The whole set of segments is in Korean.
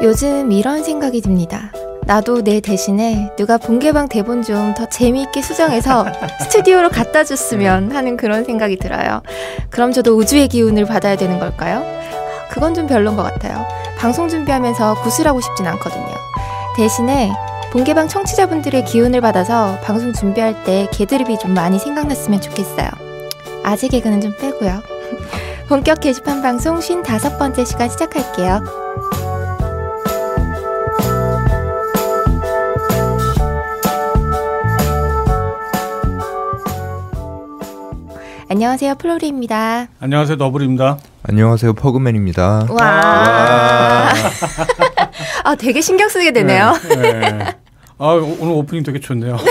요즘 이런 생각이 듭니다. 나도 내 대신에 누가 본개방 대본 좀 더 재미있게 수정해서 스튜디오로 갖다 줬으면 하는 그런 생각이 들어요. 그럼 저도 우주의 기운을 받아야 되는 걸까요? 그건 좀 별론 것 같아요. 방송 준비하면서 구슬하고 싶진 않거든요. 대신에 본개방 청취자분들의 기운을 받아서 방송 준비할 때 개드립이 좀 많이 생각났으면 좋겠어요. 아재 개그는 좀 빼고요. 본격 게시판 방송 55번째 시간 시작할게요. 안녕하세요 플로리입니다. 안녕하세요 너블입니다. 안녕하세요 퍼그맨입니다. 와. 와~ 아 되게 신경 쓰게 되네요. 네, 네. 아 오늘 오프닝 되게 좋네요.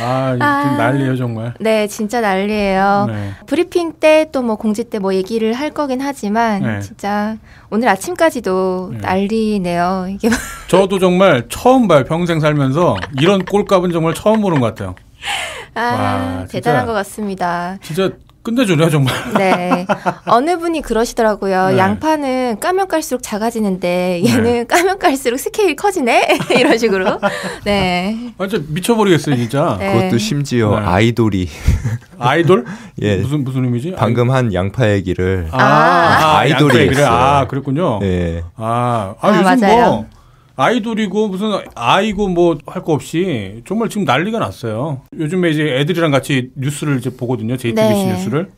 아, 아, 난리예요 정말. 네, 진짜 난리예요. 네. 브리핑 때 또 뭐 공지 때 뭐 얘기를 할 거긴 하지만 네. 진짜 오늘 아침까지도 네. 난리네요. 이게 저도 정말 처음 봐요. 평생 살면서 이런 꼴값은 정말 처음 보는 것 같아요. 아, 와, 대단한 진짜, 것 같습니다. 진짜 끝내주요 정말. 네. 어느 분이 그러시더라고요. 네. 양파는 까면 깔수록 작아지는데 네. 얘는 네. 까면 깔수록 스케일 커지네. 이런 식으로. 네. 완전 아, 미쳐버리겠어요 네. 진짜. 네. 그것도 심지어 네. 아이돌이. 아이돌? 예. 무슨 무슨 의미지? 방금 한 양파 얘기를. 아, 아, 아 이돌이 양파 얘기를. 아 그랬군요. 네. 아, 아, 아 요즘 뭐 맞아요. 뭐 아이돌이고 무슨 아이고 뭐 할 거 없이 정말 지금 난리가 났어요. 요즘에 이제 애들이랑 같이 뉴스를 이제 보거든요. JTBC 네. 뉴스를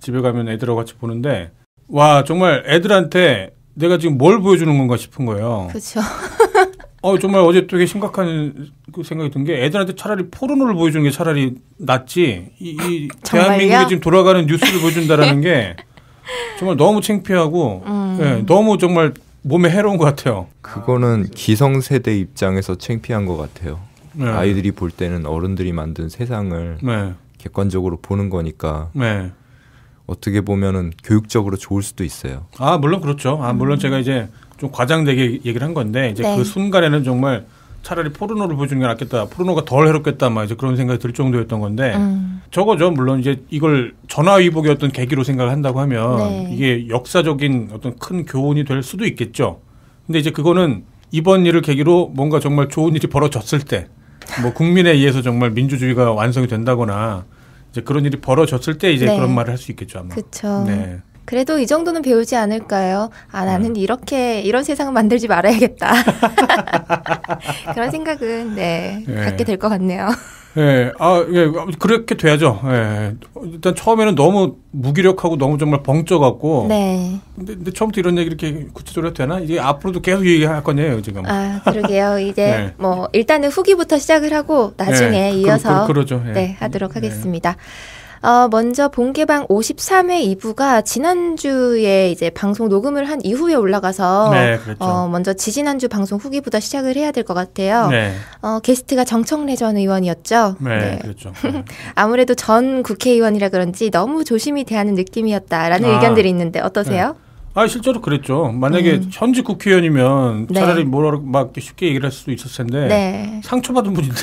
집에 가면 애들하고 같이 보는데 와 정말 애들한테 내가 지금 뭘 보여주는 건가 싶은 거예요. 그렇죠. 어 정말 어제 되게 심각한 그 생각이 든 게 애들한테 차라리 포르노를 보여주는 게 차라리 낫지 이, 이 대한민국이 지금 돌아가는 뉴스를 보여준다라는 게 정말 너무 창피하고 음. 예, 너무 정말 몸에 해로운 것 같아요. 그거는 아, 기성세대 입장에서 창피한 것 같아요. 네. 아이들이 볼 때는 어른들이 만든 세상을 네. 객관적으로 보는 거니까 네. 어떻게 보면은 교육적으로 좋을 수도 있어요. 아 물론 그렇죠. 아 물론 음. 제가 이제 좀 과장되게 얘기를 한 건데 이제 네. 그 순간에는 정말 차라리 포르노를 보여주는 게 낫겠다. 포르노가 덜 해롭겠다. 막 이제 그런 생각이 들 정도였던 건데 음. 저거죠. 물론 이제 이걸 전화위복의 어떤 계기로 생각을 한다고 하면 네. 이게 역사적인 어떤 큰 교훈이 될 수도 있겠죠. 근데 이제 그거는 이번 일을 계기로 뭔가 정말 좋은 일이 벌어졌을 때 뭐 국민에 의해서 정말 민주주의가 완성이 된다거나 이제 그런 일이 벌어졌을 때 이제 네. 그런 말을 할 수 있겠죠 아마. 그렇죠. 네. 그래도 이 정도는 배우지 않을까요? 아, 나는 음. 이렇게, 이런 세상을 만들지 말아야겠다. 그런 생각은, 네, 네. 갖게 될 것 같네요. 예, 아, 예, 그렇게 돼야죠. 예. 일단 처음에는 너무 무기력하고 너무 정말 벙쪄 갖고. 네. 근데, 근데, 처음부터 이런 얘기 이렇게 구체적으로 해도 되나? 이제 앞으로도 계속 얘기할 거네요, 지금. 아, 그러게요. 이제 네. 뭐, 일단은 후기부터 시작을 하고 나중에 예, 이어서. 그, 그, 예. 네, 하도록 하겠습니다. 예. 어, 먼저 본개방 53회 2부가 지난주에 이제 방송 녹음을 한 이후에 올라가서 네, 그렇죠. 어, 먼저 지지난주 방송 후기보다 시작을 해야 될 것 같아요. 네. 어, 게스트가 정청래 전 의원이었죠. 네, 네. 그렇죠. 네. 아무래도 전 국회의원이라 그런지 너무 조심히 대하는 느낌이었다라는 아, 의견들이 있는데 어떠세요? 네. 아 실제로 그랬죠. 만약에 음. 현직 국회의원이면 네. 차라리 네. 뭐라고 막 쉽게 얘기를 할 수도 있었을 텐데 네. 상처받은 분인데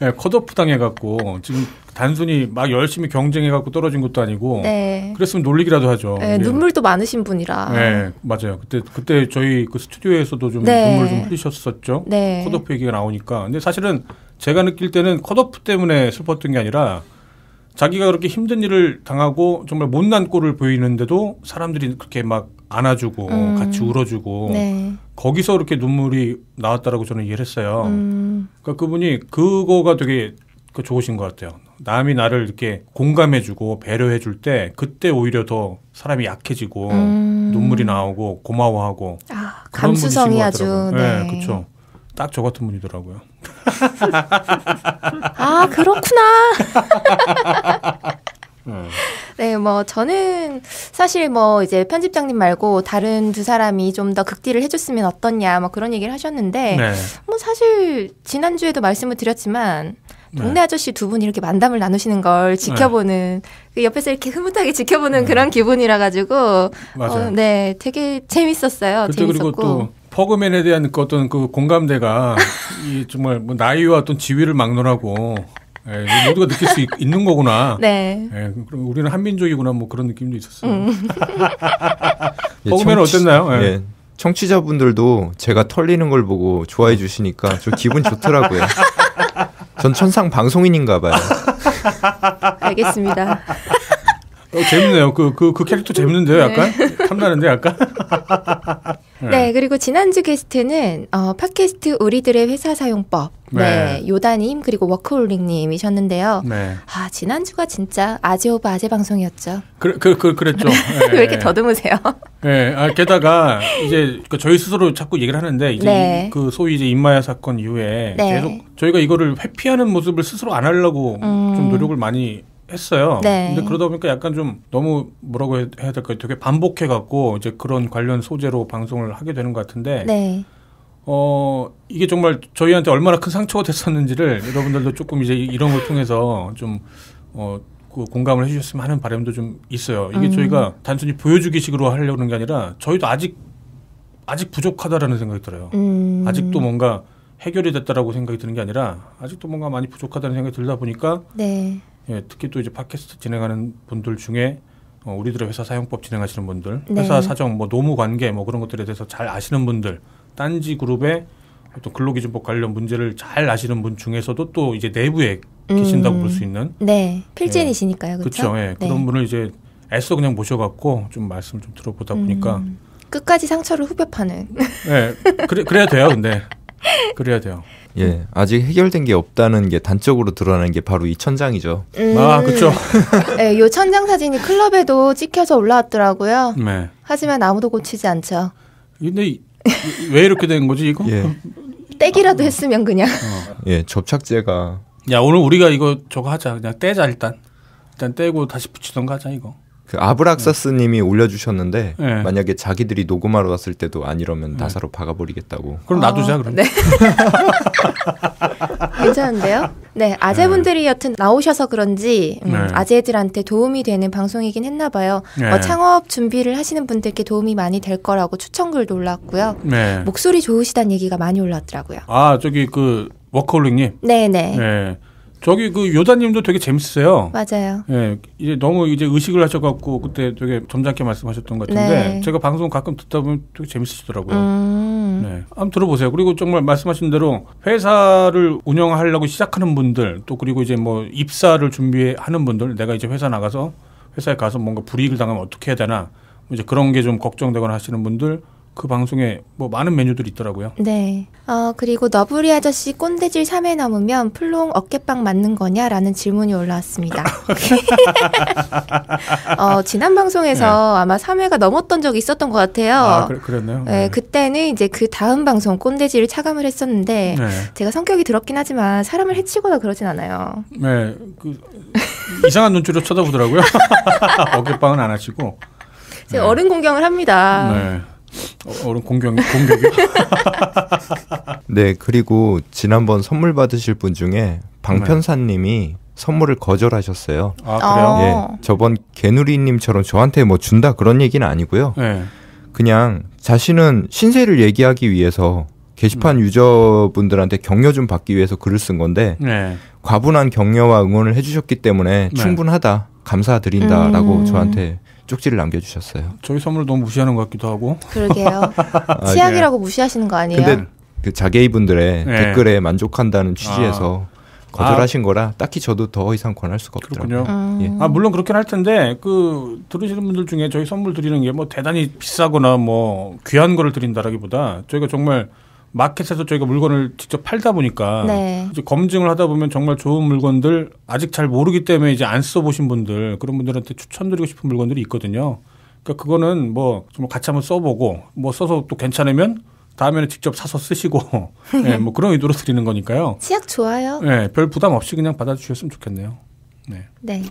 네, 예, 컷오프 당해갖고 지금 단순히 막 열심히 경쟁해갖고 떨어진 것도 아니고 네. 그랬으면 놀리기라도 하죠. 네, 예. 눈물도 많으신 분이라. 네, 맞아요. 그때 그때 저희 그 스튜디오에서도 좀 네. 눈물 좀 흘리셨었죠. 네. 컷오프 얘기가 나오니까. 근데 사실은 제가 느낄 때는 컷오프 때문에 슬펐던 게 아니라 자기가 그렇게 힘든 일을 당하고 정말 못난 꼴을 보이는데도 사람들이 그렇게 막 안아주고 음. 같이 울어주고 네. 거기서 이렇게 눈물이 나왔다라고 저는 이해를 했어요. 음. 그러니까 그분이 그거가 되게 그 좋으신 것 같아요. 남이 나를 이렇게 공감해주고 배려해줄 때 그때 오히려 더 사람이 약해지고 음. 눈물이 나오고 고마워하고 아, 감수성이 아주 네, 네 그렇죠. 딱 저 같은 분이더라고요. 아 그렇구나. 네. 네, 뭐 저는 사실 뭐 이제 편집장님 말고 다른 두 사람이 좀 더 극딜을 해줬으면 어떻냐 뭐 그런 얘기를 하셨는데 네. 뭐 사실 지난 주에도 말씀을 드렸지만 동네 네. 아저씨 두 분이 이렇게 만담을 나누시는 걸 지켜보는 네. 그 옆에서 이렇게 흐뭇하게 지켜보는 네. 그런 기분이라 가지고 어, 네 되게 재밌었어요. 재밌었고. 퍼그맨에 대한 그 어떤 그 공감대가 이 정말 뭐 나이와 어떤 지위를 막론하고 에 예, 모두가 느낄 수 있, 는 거구나. 네. 에 예, 그럼 우리는 한민족이구나 뭐 그런 느낌도 있었어요. 음. 먹으면 예, 청 어땠나요? 예. 예. 청취자분들도 제가 털리는 걸 보고 좋아해 주시니까 저 기분 좋더라고요. 전 천상 방송인인가 봐요. 알겠습니다. 어, 재밌네요. 그, 그, 그 캐릭터 재밌는데요, 네. 약간? 네. 탐나는데, 약간? 네. 네. 그리고 지난주 게스트는, 어, 팟캐스트 우리들의 회사 사용법, 네. 네. 요다님 그리고 워크홀릭님이셨는데요. 네. 아 지난 주가 진짜 아재오브 아재 방송이었죠. 그래 그, 그 그랬죠. 네. 왜 이렇게 네. 더듬으세요? 네. 아 게다가 이제 그 저희 스스로 자꾸 얘기를 하는데 이제 네. 그 소위 이제 임마야 사건 이후에 네. 계속 저희가 이거를 회피하는 모습을 스스로 안 하려고 음. 좀 노력을 많이 했어요. 네. 근데 그러다 보니까 약간 좀 너무 뭐라고 해야 될까요? 되게 반복해 갖고 이제 그런 관련 소재로 방송을 하게 되는 것 같은데. 네. 어, 이게 정말 저희한테 얼마나 큰 상처가 됐었는지를 여러분들도 조금 이제 이런 걸 통해서 좀 어, 그 공감을 해주셨으면 하는 바람도 좀 있어요. 이게 음. 저희가 단순히 보여주기식으로 하려는 고게 아니라 저희도 아직 아직 부족하다라는 생각이 들어요. 음. 아직도 뭔가 해결이 됐다라고 생각이 드는 게 아니라 아직도 뭔가 많이 부족하다는 생각이 들다 보니까 네. 예, 특히 또 이제 팟캐스트 진행하는 분들 중에 어, 우리들의 회사 사용법 진행하시는 분들, 네. 회사 사정, 뭐 노무 관계 뭐 그런 것들에 대해서 잘 아시는 분들 딴지 그룹의 어떤 근로기준법 관련 문제를 잘 아시는 분 중에서도 또 이제 내부에 계신다고 음. 볼수 있는 네 예. 필진이시니까요 그렇죠 예. 네. 그런 분을 이제 애써 그냥 모셔갖고 좀 말씀 좀 들어보다 보니까 음. 끝까지 상처를 후벼 파는 예 그래 그래야 돼요 근데 그래야 돼요 예 아직 해결된 게 없다는 게 단적으로 드러나는 게 바로 이 천장이죠 음. 아 그렇죠 예요 네, 천장 사진이 클럽에도 찍혀서 올라왔더라고요 네. 하지만 아무도 고치지 않죠 근데 왜 이렇게 된 거지 이거? 예. 떼기라도 했으면 그냥. 어. 예, 접착제가. 야 오늘 우리가 이거 저거 하자 그냥 떼자 일단 일단 떼고 다시 붙이던가 하자 이거. 그 아브락사스님이 네. 올려주셨는데 네. 만약에 자기들이 녹음하러 왔을 때도 안 이러면 네. 나사로 박아버리겠다고. 그럼 놔두자 아, 그럼. 네. 괜찮은데요? 네, 아재분들이 네. 여튼 나오셔서 그런지 음, 네. 아재들한테 도움이 되는 방송이긴 했나 봐요. 네. 어, 창업 준비를 하시는 분들께 도움이 많이 될 거라고 추천글도 올랐고요. 네. 목소리 좋으시다는 얘기가 많이 올랐더라고요. 아, 저기 그 워커홀릭님? 네네. 네. 저기 그 요다님도 되게 재밌으세요. 맞아요. 예, 이제 너무 이제 의식을 하셔갖고 그때 되게 점잖게 말씀하셨던 것 같은데 네. 제가 방송 가끔 듣다 보면 되게 재밌으시더라고요. 음. 네, 한번 들어보세요. 그리고 정말 말씀하신 대로 회사를 운영하려고 시작하는 분들 또 그리고 이제 뭐 입사를 준비하는 분들 내가 이제 회사 나가서 회사에 가서 뭔가 불이익을 당하면 어떻게 해야 되나 뭐 이제 그런 게 좀 걱정되거나 하시는 분들 그 방송에 뭐 많은 메뉴들이 있더라고요. 네. 어, 그리고 너브리 아저씨 꼰대질 3회 넘으면 플롱 어깨빵 맞는 거냐라는 질문이 올라왔습니다. 어, 지난 방송에서 네. 아마 3회가 넘었던 적이 있었던 것 같아요. 아, 그, 랬나요 네. 네. 그때는 이제 그 다음 방송 꼰대질 차감을 했었는데 네. 제가 성격이 더럽긴 하지만 사람을 해치거나 그러진 않아요. 네. 그, 이상한 눈초리로 쳐다보더라고요. 어깨빵은 안 하시고. 네. 어른 공경을 합니다. 네. 어, 어른 공격 공격이요. 네 그리고 지난번 선물 받으실 분 중에 방편사님이 네. 선물을 거절하셨어요. 아 그래요? 예, 저번 개누리님처럼 저한테 뭐 준다 그런 얘기는 아니고요. 네. 그냥 자신은 신세를 얘기하기 위해서 게시판 음. 유저분들한테 격려 좀 받기 위해서 글을 쓴 건데 네. 과분한 격려와 응원을 해주셨기 때문에 네. 충분하다 감사드린다라고 음. 저한테 쪽지를 남겨주셨어요. 저희 선물 너무 무시하는 것 같기도 하고. 그러게요. 치약이라고 아, 무시하시는 거 아니에요? 근데 그 자개이 분들의 네. 댓글에 만족한다는 취지에서 아. 거절하신 아. 거라 딱히 저도 더 이상 권할 수가 없더라고요. 예. 음. 예. 아 물론 그렇긴 할 텐데 그 들으시는 분들 중에 저희 선물 드리는 게 뭐 대단히 비싸거나 뭐 귀한 거를 드린다라기보다 저희가 정말 마켓에서 저희가 물건을 직접 팔다 보니까 네. 검증을 하다 보면 정말 좋은 물건들 아직 잘 모르기 때문에 이제 안 써보신 분들 그런 분들한테 추천드리고 싶은 물건들이 있거든요. 그러니까 그거는 뭐 정말 같이 한번 써보고 뭐 써서 또 괜찮으면 다음에는 직접 사서 쓰시고 네, 뭐 그런 의도로 드리는 거니까요. 치약 좋아요. 네, 별 부담 없이 그냥 받아주셨으면 좋겠네요. 네. 네.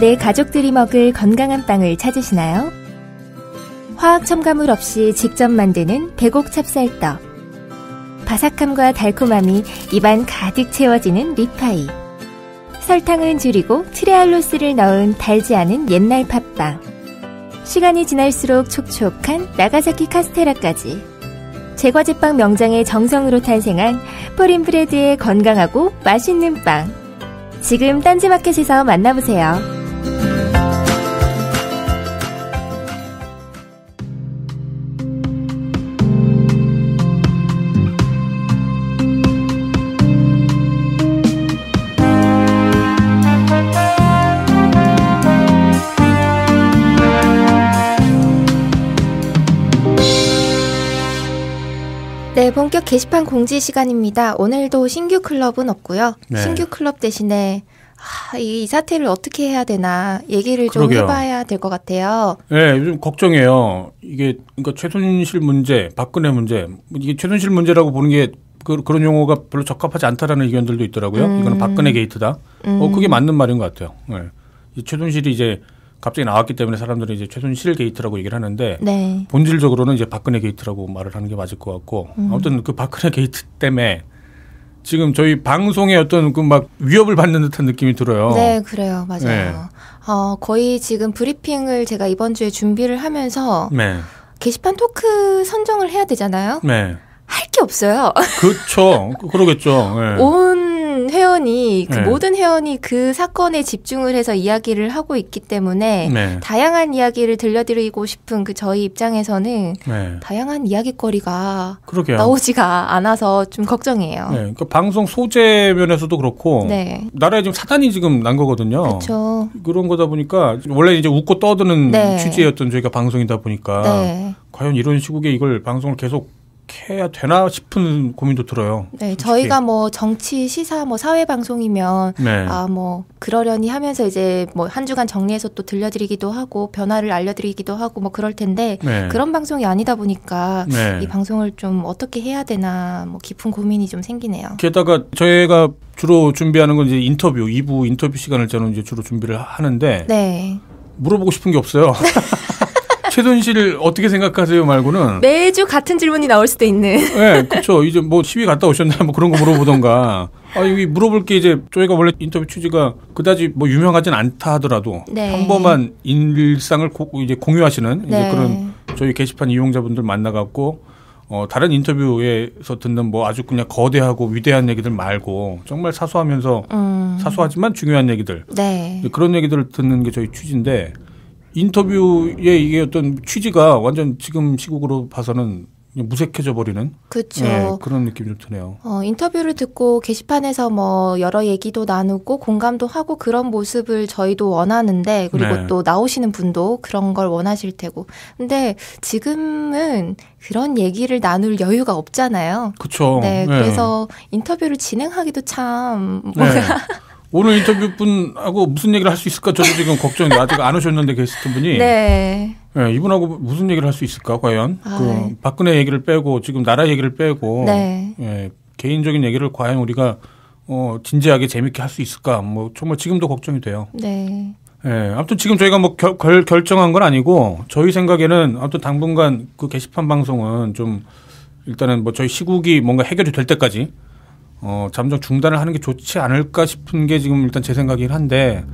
내 네, 가족들이 먹을 건강한 빵을 찾으시나요? 화학 첨가물 없이 직접 만드는 백옥 찹쌀떡. 바삭함과 달콤함이 입안 가득 채워지는 리파이. 설탕은 줄이고 트레알로스를 넣은 달지 않은 옛날 팥빵. 시간이 지날수록 촉촉한 나가사키 카스테라까지. 제과제빵 명장의 정성으로 탄생한 포린브레드의 건강하고 맛있는 빵. 지금 딴지마켓에서 만나보세요. 본격 게시판 공지 시간입니다. 오늘도 신규 클럽은 없고요. 네. 신규 클럽 대신에 아, 이, 이 사태를 어떻게 해야 되나 얘기를 좀 그러게요. 해봐야 될 것 같아요. 네, 요즘 걱정이요 이게 그러니까 최순실 문제, 박근혜 문제, 이게 최순실 문제라고 보는 게 그, 런 용어가 별로 적합하지 않다라는 의견들도 있더라고요. 음. 이거는 박근혜 게이트다. 어, 음. 어, 그게 맞는 말인 것 같아요. 네. 이 최순실이 이제 갑자기 나왔기 때문에 사람들이 이제 최순실 게이트라고 얘기를 하는데 네. 본질적으로는 이제 박근혜 게이트라고 말을 하는 게 맞을 것 같고 음. 아무튼 그 박근혜 게이트 때문에 지금 저희 방송에 어떤 그막 위협을 받는 듯한 느낌이 들어요. 네, 그래요. 맞아요. 네. 어, 거의 지금 브리핑을 제가 이번 주에 준비를 하면서 네. 게시판 토크 선정을 해야 되잖아요. 네. 할 게 없어요. 그렇죠. 그러겠죠. 네. 온 회원이 그 네. 모든 회원이 그 사건에 집중을 해서 이야기를 하고 있기 때문에 네. 다양한 이야기를 들려드리고 싶은 그 저희 입장에서는 네. 다양한 이야기거리가 그러게요. 나오지가 않아서 좀 걱정이에요. 네, 그러니까 방송 소재 면에서도 그렇고 네. 나라에 지금 사단이 지금 난 거거든요. 그쵸. 그런 거다 보니까 원래 이제 웃고 떠드는 네. 취지였던 저희가 방송이다 보니까 과연 이런 시국에 이걸 방송을 계속 해야 되나 싶은 고민도 들어요. 네, 솔직히. 저희가 뭐 정치 시사 뭐 사회 방송이면 네. 아뭐 그러려니 하면서 이제 뭐 한 주간 정리해서 또 들려드리기도 하고 변화를 알려드리기도 하고 뭐 그럴 텐데 네. 그런 방송이 아니다 보니까 네. 이 방송을 좀 어떻게 해야 되나 뭐 깊은 고민이 좀 생기네요. 게다가 저희가 주로 준비하는 건 이제 인터뷰 2부 인터뷰 시간을 저는 이제 주로 준비를 하는데 네. 물어보고 싶은 게 없어요. 최순실 어떻게 생각하세요 말고는 매주 같은 질문이 나올 수도 있는. 네, 그렇죠. 이제 뭐 시위 갔다 오셨나 뭐 그런 거 물어보던가. 아 여기 물어볼 게 이제 저희가 원래 인터뷰 취지가 그다지 뭐 유명하진 않다 하더라도 네. 평범한 일상을 고, 이제 공유하시는 이제 네. 그런 저희 게시판 이용자분들 만나갖고 어, 다른 인터뷰에서 듣는 뭐 아주 그냥 거대하고 위대한 얘기들 말고 정말 사소하면서 음. 사소하지만 중요한 얘기들 네. 그런 얘기들을 듣는 게 저희 취지인데 인터뷰의 이게 어떤 취지가 완전 지금 시국으로 봐서는 무색해져 버리는 네, 그런 느낌이 좀 드네요. 어, 인터뷰를 듣고 게시판에서 뭐 여러 얘기도 나누고 공감도 하고 그런 모습을 저희도 원하는데 그리고 네. 또 나오시는 분도 그런 걸 원하실 테고. 근데 지금은 그런 얘기를 나눌 여유가 없잖아요. 그렇죠. 네, 네, 그래서 인터뷰를 진행하기도 참뭐 오늘 인터뷰 분하고 무슨 얘기를 할 수 있을까 저도 지금 걱정이 아직 안 오셨는데 게스트 분이 네. 네 이분하고 무슨 얘기를 할 수 있을까 과연 아, 그 네. 박근혜 얘기를 빼고 지금 나라 얘기를 빼고 네. 예, 개인적인 얘기를 과연 우리가 어 진지하게 재밌게 할 수 있을까 뭐 정말 지금도 걱정이 돼요. 네. 예, 아무튼 지금 저희가 뭐 결, 결, 결정한 건 아니고 저희 생각에는 아무튼 당분간 그 게시판 방송은 좀 일단은 뭐 저희 시국이 뭔가 해결이 될 때까지 어, 잠정 중단을 하는 게 좋지 않을까 싶은 게 지금 일단 제 생각이긴 한데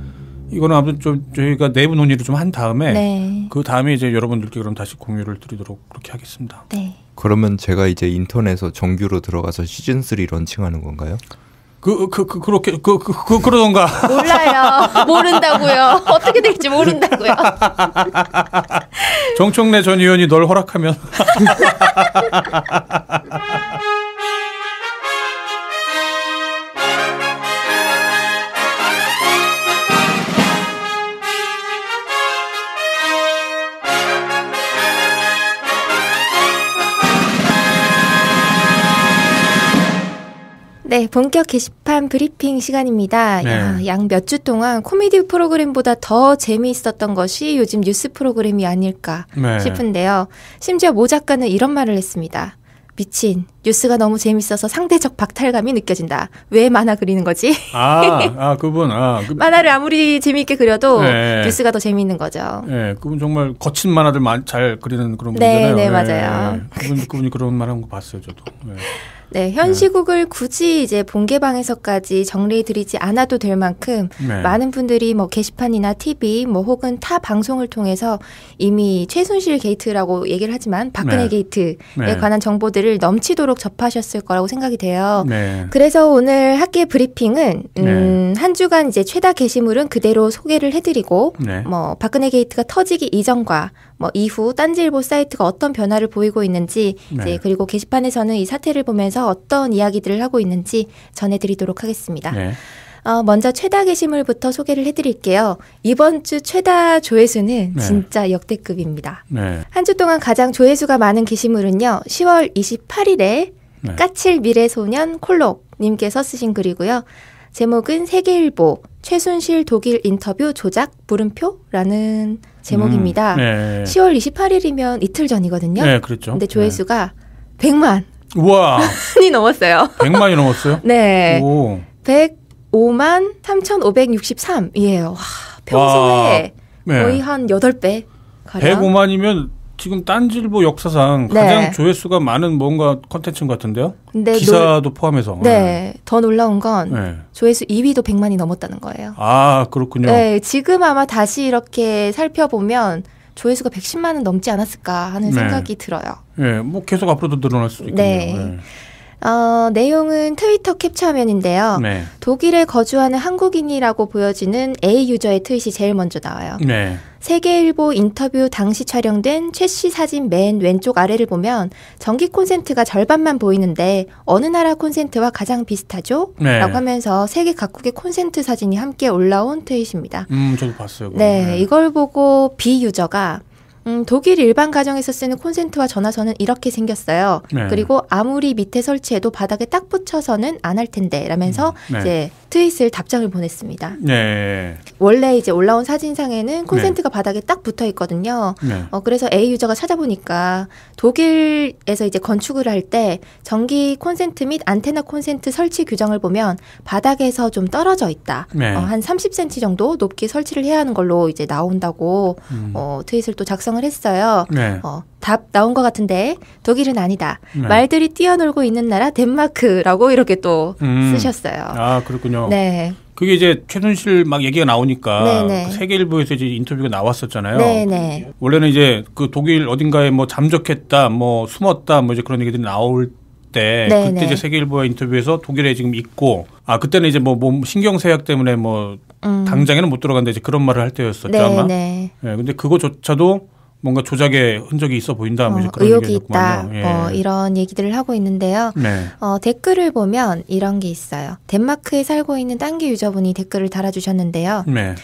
이거는 아무튼 좀 저희가 내부 논의를 좀 한 다음에 네. 그 다음에 이제 여러분들께 그럼 다시 공유를 드리도록 그렇게 하겠습니다. 네. 그러면 제가 이제 인터넷에서 정규로 들어가서 시즌 3 런칭하는 건가요? 그, 그, 그, 그렇게, 그, 그, 그, 그 그러던가. 몰라요. 모른다고요. 어떻게 될지 모른다고요. 정총래전 의원이 널 허락하면. 네, 본격 게시판 브리핑 시간입니다. 네. 양몇 주 동안 코미디 프로그램보다 더 재미있었던 것이 요즘 뉴스 프로그램이 아닐까 네. 싶은데요. 심지어 모 작가는 이런 말을 했습니다. 미친 뉴스가 너무 재밌어서 상대적 박탈감이 느껴진다. 왜 만화 그리는 거지? 아, 아 그분 아 그, 만화를 아무리 재미있게 그려도 네, 뉴스가 더 재미있는 거죠. 네, 그분 정말 거친 만화들 잘 그리는 그런 분이잖아요. 네, 네 맞아요. 네, 그분 그분이 그런 말 한 거 봤어요 저도. 네. 네, 현 시국을 네. 굳이 이제 본개방에서까지 정리해드리지 않아도 될 만큼 네. 많은 분들이 뭐 게시판이나 TV 뭐 혹은 타 방송을 통해서 이미 최순실 게이트라고 얘기를 하지만 박근혜 네. 게이트에 네. 관한 정보들을 넘치도록 접하셨을 거라고 생각이 돼요. 네. 그래서 오늘 학계 브리핑은 음, 네. 한 주간 이제 최다 게시물은 그대로 소개를 해드리고 뭐 박근혜 게이트가 터지기 이전과 뭐 이후 딴지일보 사이트가 어떤 변화를 보이고 있는지 네. 이제 그리고 게시판에서는 이 사태를 보면서 어떤 이야기들을 하고 있는지 전해드리도록 하겠습니다. 네. 어, 먼저 최다 게시물부터 소개를 해드릴게요. 이번 주 최다 조회수는 네. 진짜 역대급입니다. 네. 한 주 동안 가장 조회수가 많은 게시물은요. 10월 28일에 네. 까칠 미래소년 콜록님께서 쓰신 글이고요. 제목은 세계일보 최순실 독일 인터뷰 조작 물음표라는 제목입니다. 음, 네. 10월 28일이면 이틀 전이거든요. 네, 그렇죠. 근데 조회수가 네. 100만. 우와. 이 넘었어요. 100만이 넘었어요? 네. 오. 105만 3,563이에요. 와, 평소에 와. 네. 거의 한 8배. 가량? 105만이면 지금 딴질보 역사상 네. 가장 네. 조회수가 많은 뭔가 컨텐츠 인것 같은데요? 기사도 놀... 포함해서. 네. 네. 더 놀라운 건 네. 조회수 2위도 100만이 넘었다는 거예요. 아, 그렇군요. 네. 지금 아마 다시 이렇게 살펴보면 조회수가 110만은 넘지 않았을까 하는 네. 생각이 들어요. 네. 뭐 계속 앞으로도 늘어날 수도 있겠네요. 어, 내용은 트위터 캡처 화면인데요. 네. 독일에 거주하는 한국인이라고 보여지는 A 유저의 트윗이 제일 먼저 나와요. 네. 세계일보 인터뷰 당시 촬영된 최 씨 사진 맨 왼쪽 아래를 보면 전기 콘센트가 절반만 보이는데 어느 나라 콘센트와 가장 비슷하죠? 네. 라고 하면서 세계 각국의 콘센트 사진이 함께 올라온 트윗입니다. 음, 저도 봤어요. 네, 네, 이걸 보고 비 유저가 음, 독일 일반 가정에서 쓰는 콘센트와 전화선은 이렇게 생겼어요. 네. 그리고 아무리 밑에 설치해도 바닥에 딱 붙여서는 안 할 텐데 라면서 음, 네. 이제 트윗을 답장을 보냈습니다. 네. 원래 이제 올라온 사진상에는 네. 콘센트가 네. 바닥에 딱 붙어 있거든요. 네. 어, 그래서 A 유저가 찾아보니까 독일에서 이제 건축을 할 때 전기 콘센트 및 안테나 콘센트 설치 규정을 보면 바닥에서 좀 떨어져 있다. 네. 어, 한 30cm 정도 높게 설치를 해야 하는 걸로 이제 나온다고 음. 어, 트윗을 또 작성을 했어요. 네. 어, 답 나온 것 같은데 독일은 아니다. 네. 말들이 뛰어놀고 있는 나라 덴마크라고 이렇게 또 음. 쓰셨어요. 아 그렇군요. 네. 그게 이제 최순실 막 얘기가 나오니까 네, 네. 그 세계일보에서 이제 인터뷰가 나왔었잖아요. 네네. 네. 원래는 이제 그 독일 어딘가에 뭐 잠적했다, 뭐 숨었다, 뭐 이제 그런 얘기들이 나올 때 네네. 그때 이제 세계일보와 인터뷰에서 독일에 지금 있고 아 그때는 이제 뭐몸 신경 쇠약 때문에 뭐 음. 당장에는 못 들어간다 이제 그런 말을 할 때였었죠 네네. 아마. 예, 네, 근데 그거조차도 뭔가 조작의 흔적이 있어 보인다. 뭐 어, 그런 의혹이 있다. 예. 뭐 이런 얘기들을 하고 있는데요. 네. 어, 댓글을 보면 이런 게 있어요. 덴마크에 살고 있는 딴기 유저분이 댓글을 달아주셨는데요. 네.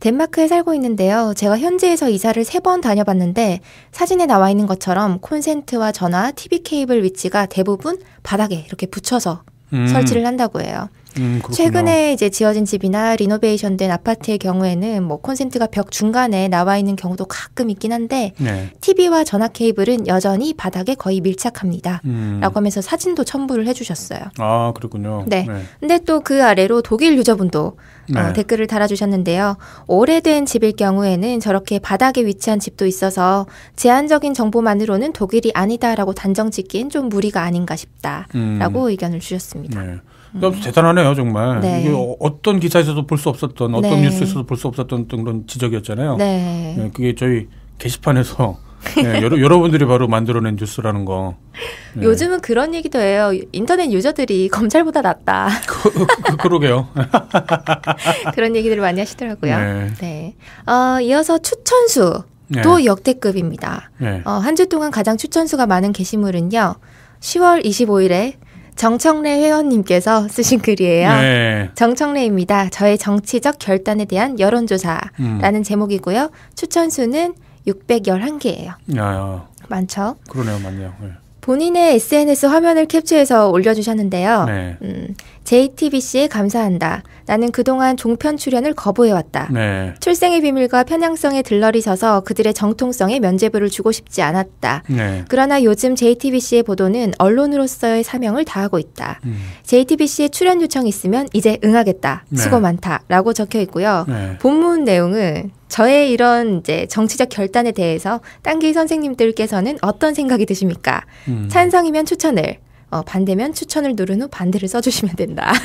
덴마크에 살고 있는데요. 제가 현지에서 이사를 세 번 다녀봤는데 사진에 나와 있는 것처럼 콘센트와 전화, TV 케이블 위치가 대부분 바닥에 이렇게 붙여서 음. 설치를 한다고 해요. 음, 최근에 이제 지어진 집이나 리노베이션된 아파트의 경우에는 뭐 콘센트가 벽 중간에 나와 있는 경우도 가끔 있긴 한데 네. TV와 전화 케이블은 여전히 바닥에 거의 밀착합니다. 음. 라고 하면서 사진도 첨부를 해주셨어요. 아 그렇군요. 네. 네. 근데 또 그 아래로 독일 유저분도 어, 네. 어, 댓글을 달아주셨는데요. 오래된 집일 경우에는 저렇게 바닥에 위치한 집도 있어서 제한적인 정보만으로는 독일이 아니다라고 단정짓기엔 좀 무리가 아닌가 싶다라고 음. 의견을 주셨습니다. 네. 그 대단하네요 정말. 네. 이게 어, 어떤 기사에서도 볼 수 없었던 어떤 네. 뉴스에서도 볼 수 없었던 그런 지적이었잖아요. 네. 네 그게 저희 게시판에서 네, 여러, 여러분들이 바로 만들어낸 뉴스라는 거. 네. 요즘은 그런 얘기도 해요. 인터넷 유저들이 검찰보다 낫다. 그, 그, 그 러게요 그런 얘기들을 많이 하시더라고요. 네. 네. 어, 이어서 추천수. 네. 또 역대급입니다. 네. 어, 한 주 동안 가장 추천수가 많은 게시물은요. 10월 25일에 정청래 회원님께서 쓰신 글이에요. 네. 정청래입니다. 저의 정치적 결단에 대한 여론조사라는 음. 제목이고요. 추천수는 611개예요. 야, 야. 많죠? 그러네요, 맞네요. 네. 본인의 SNS 화면을 캡처해서 올려주셨는데요. 네. 음, JTBC에 감사한다. 나는 그동안 종편 출연을 거부해왔다. 네. 출생의 비밀과 편향성에 들러리져서 그들의 정통성에 면죄부를 주고 싶지 않았다. 네. 그러나 요즘 JTBC의 보도는 언론으로서의 사명을 다하고 있다. 음. JTBC에 출연 요청 있으면 이제 응하겠다. 네. 수고 많다. 라고 적혀 있고요. 네. 본문 내용은 저의 이런 이제 정치적 결단에 대해서 딴기 선생님들께서는 어떤 생각이 드십니까? 음. 찬성이면 추천을, 어, 반대면 추천을 누른 후 반대를 써주시면 된다.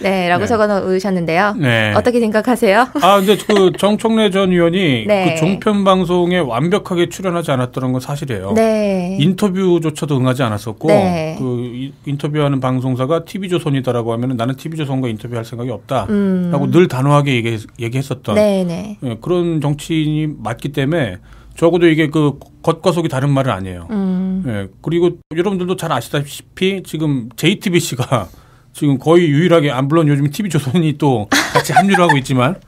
네, 라고 네. 적어 놓으셨는데요. 네. 어떻게 생각하세요? 아, 근데 그 정청래 전 의원이 네. 그 종편 방송에 완벽하게 출연하지 않았다는 건 사실이에요. 네. 인터뷰조차도 응하지 않았었고, 네. 그 인터뷰하는 방송사가 TV조선이다라고 하면 나는 TV조선과 인터뷰할 생각이 없다. 라고 음. 늘 단호하게 얘기, 했었던 네, 네. 예, 그런 정치인이 맞기 때문에 적어도 이게 그 겉과 속이 다른 말은 아니에요. 음. 예. 그리고 여러분들도 잘 아시다시피 지금 JTBC가 지금 거의 유일하게 안 아, 물론 요즘 TV조선이 또 같이 합류를 하고 있지만